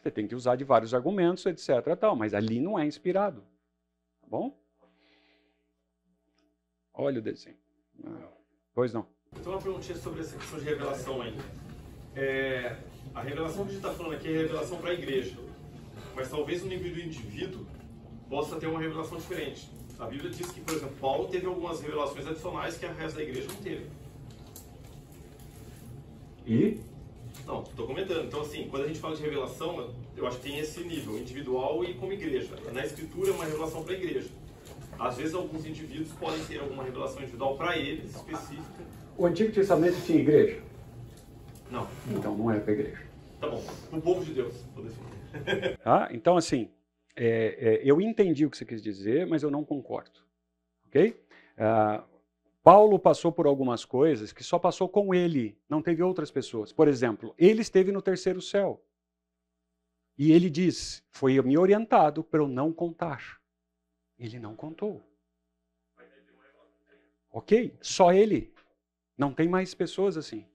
Você tem que usar de vários argumentos, etc. Tal, mas ali não é inspirado. Tá bom? Olha o desenho. pois não. Então, uma perguntinha sobre essa questão de revelação ainda. É, a revelação que a gente está falando aqui é revelação para a igreja. Mas talvez o nível do indivíduo possa ter uma revelação diferente. A Bíblia diz que, por exemplo, Paulo teve algumas revelações adicionais que a resto da igreja não teve. E? Não, estou comentando. Então, assim, quando a gente fala de revelação, eu acho que tem esse nível, individual e como igreja. Na Escritura é uma revelação para a igreja. Às vezes, alguns indivíduos podem ter alguma revelação individual para eles, específica. O Antigo Testamento tinha igreja? Não. Então, não é para a igreja. Tá bom. O povo de Deus, vou definir. ah, então, assim, é, é, eu entendi o que você quis dizer, mas eu não concordo. Ok? Uh, Paulo passou por algumas coisas que só passou com ele, não teve outras pessoas. Por exemplo, ele esteve no terceiro céu. E ele diz: Foi me orientado para eu não contar. Ele não contou. Ok? Só ele. Não tem mais pessoas assim.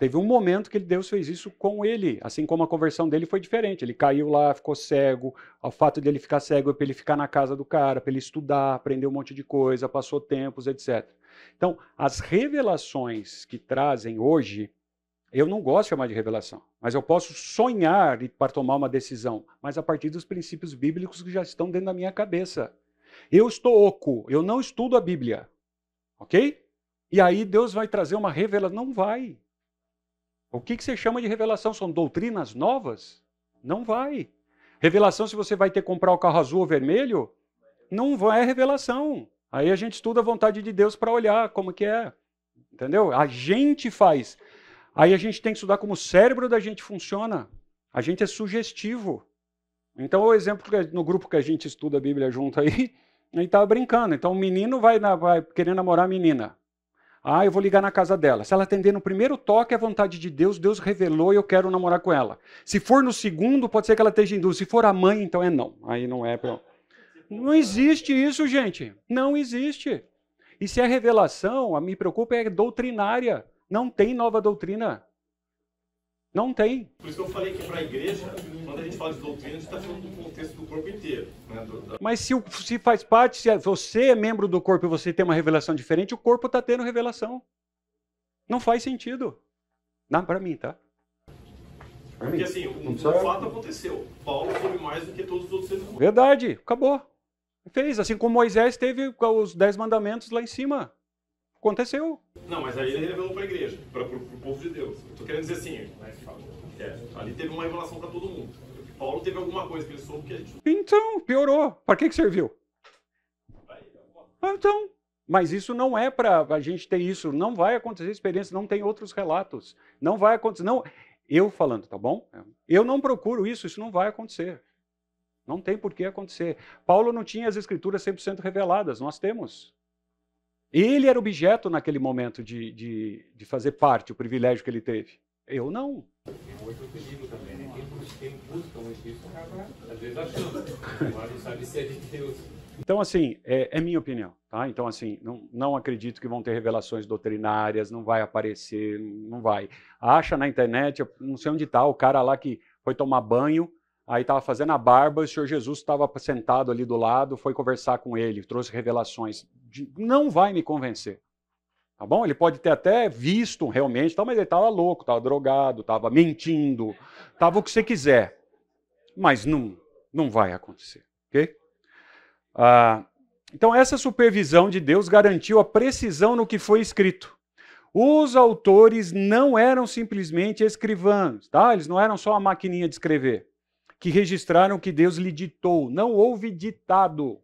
Teve um momento que Deus fez isso com ele, assim como a conversão dele foi diferente. Ele caiu lá, ficou cego. O fato de ele ficar cego, é para ele ficar na casa do cara, para ele estudar, aprender um monte de coisa, passou tempos, etc. Então, as revelações que trazem hoje, eu não gosto de chamar de revelação, mas eu posso sonhar para tomar uma decisão, mas a partir dos princípios bíblicos que já estão dentro da minha cabeça. Eu estou oco, eu não estudo a Bíblia, ok? E aí Deus vai trazer uma revelação? Não vai. O que, que você chama de revelação? São doutrinas novas? Não vai. Revelação se você vai ter que comprar o carro azul ou vermelho? Não é revelação. Aí a gente estuda a vontade de Deus para olhar como que é. Entendeu? A gente faz. Aí a gente tem que estudar como o cérebro da gente funciona. A gente é sugestivo. Então, o exemplo que, no grupo que a gente estuda a Bíblia junto aí, [LAUGHS] a gente estava brincando. Então, o menino vai, na, vai querer namorar a menina. Ah, eu vou ligar na casa dela. Se ela atender no primeiro toque, é vontade de Deus, Deus revelou e eu quero namorar com ela. Se for no segundo, pode ser que ela esteja em dúvida. Se for a mãe, então é não. Aí não é. Pra... Não existe isso, gente. Não existe. E se é revelação, a me preocupa é doutrinária. Não tem nova doutrina. Não tem. Por isso que eu falei que para a igreja, quando a gente fala de doutrina, a gente está falando do contexto do corpo inteiro. Né? Do, da... Mas se, se faz parte, se é, você é membro do corpo e você tem uma revelação diferente, o corpo está tendo revelação. Não faz sentido. Não, para mim, tá? Pra Porque mim. assim, um, um fato aconteceu. Paulo foi mais do que todos os outros seres humanos. Verdade, acabou. Fez, assim como Moisés teve os dez mandamentos lá em cima. Aconteceu. Não, mas aí ele revelou para a igreja, para o povo de Deus. Eu tô querendo dizer assim, né, é, ali teve uma revelação para todo mundo. Paulo teve alguma coisa que ele soube que a gente... Então, piorou. Para que, que serviu? É ah, então, mas isso não é para a gente ter isso. Não vai acontecer experiência, não tem outros relatos. Não vai acontecer. Não, eu falando, tá bom? Eu não procuro isso, isso não vai acontecer. Não tem por que acontecer. Paulo não tinha as escrituras 100% reveladas, nós temos. Ele era objeto naquele momento de, de, de fazer parte, o privilégio que ele teve. Eu não. Tem é outro também, né? Quem busca um acaba, às vezes, achando. Agora não sabe é de Deus. Então, assim, é, é, minha opinião. Tá? Então, assim, não, não acredito que vão ter revelações doutrinárias, não vai aparecer, não vai. Acha na internet, não sei onde está, o cara lá que foi tomar banho, aí estava fazendo a barba, o Senhor Jesus estava sentado ali do lado, foi conversar com ele, trouxe revelações. De, não vai me convencer. Tá bom? Ele pode ter até visto realmente, tá? mas ele estava louco, estava drogado, estava mentindo, estava o que você quiser. Mas não, não vai acontecer. ok? Ah, então, essa supervisão de Deus garantiu a precisão no que foi escrito. Os autores não eram simplesmente escrivãs, tá? Eles não eram só a maquininha de escrever que registraram que Deus lhe ditou. Não houve ditado.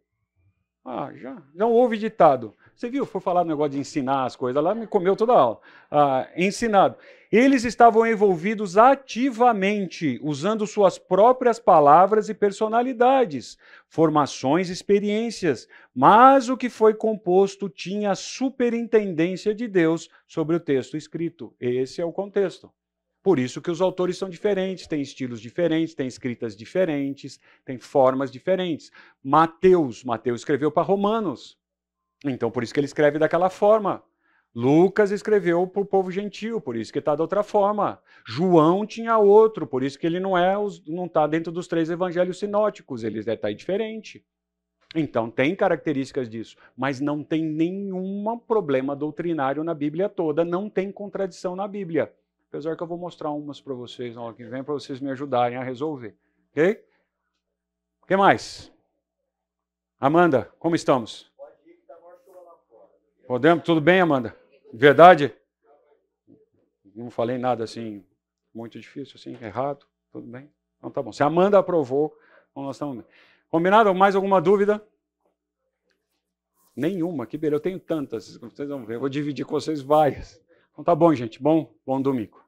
Ah, já. Não houve ditado. Você viu, foi falar no negócio de ensinar as coisas lá, me comeu toda a aula. Ah, ensinado. Eles estavam envolvidos ativamente, usando suas próprias palavras e personalidades, formações, experiências, mas o que foi composto tinha a superintendência de Deus sobre o texto escrito. Esse é o contexto. Por isso que os autores são diferentes, têm estilos diferentes, têm escritas diferentes, têm formas diferentes. Mateus, Mateus escreveu para Romanos. Então, por isso que ele escreve daquela forma. Lucas escreveu para o povo gentil, por isso que está da outra forma. João tinha outro, por isso que ele não é, não está dentro dos três evangelhos sinóticos, ele está é, diferente. Então tem características disso, mas não tem nenhum problema doutrinário na Bíblia toda, não tem contradição na Bíblia. Apesar que eu vou mostrar umas para vocês na hora que vem, para vocês me ajudarem a resolver. Ok? O que mais? Amanda, como estamos? Podemos? Tudo bem, Amanda? Verdade? Não falei nada assim muito difícil, assim, errado. Tudo bem? Então tá bom. Se a Amanda aprovou, então nós estamos Combinado? Mais alguma dúvida? Nenhuma, que beleza. Eu tenho tantas, vocês vão ver. Eu vou dividir com vocês várias. Então tá bom, gente. Bom, bom domingo.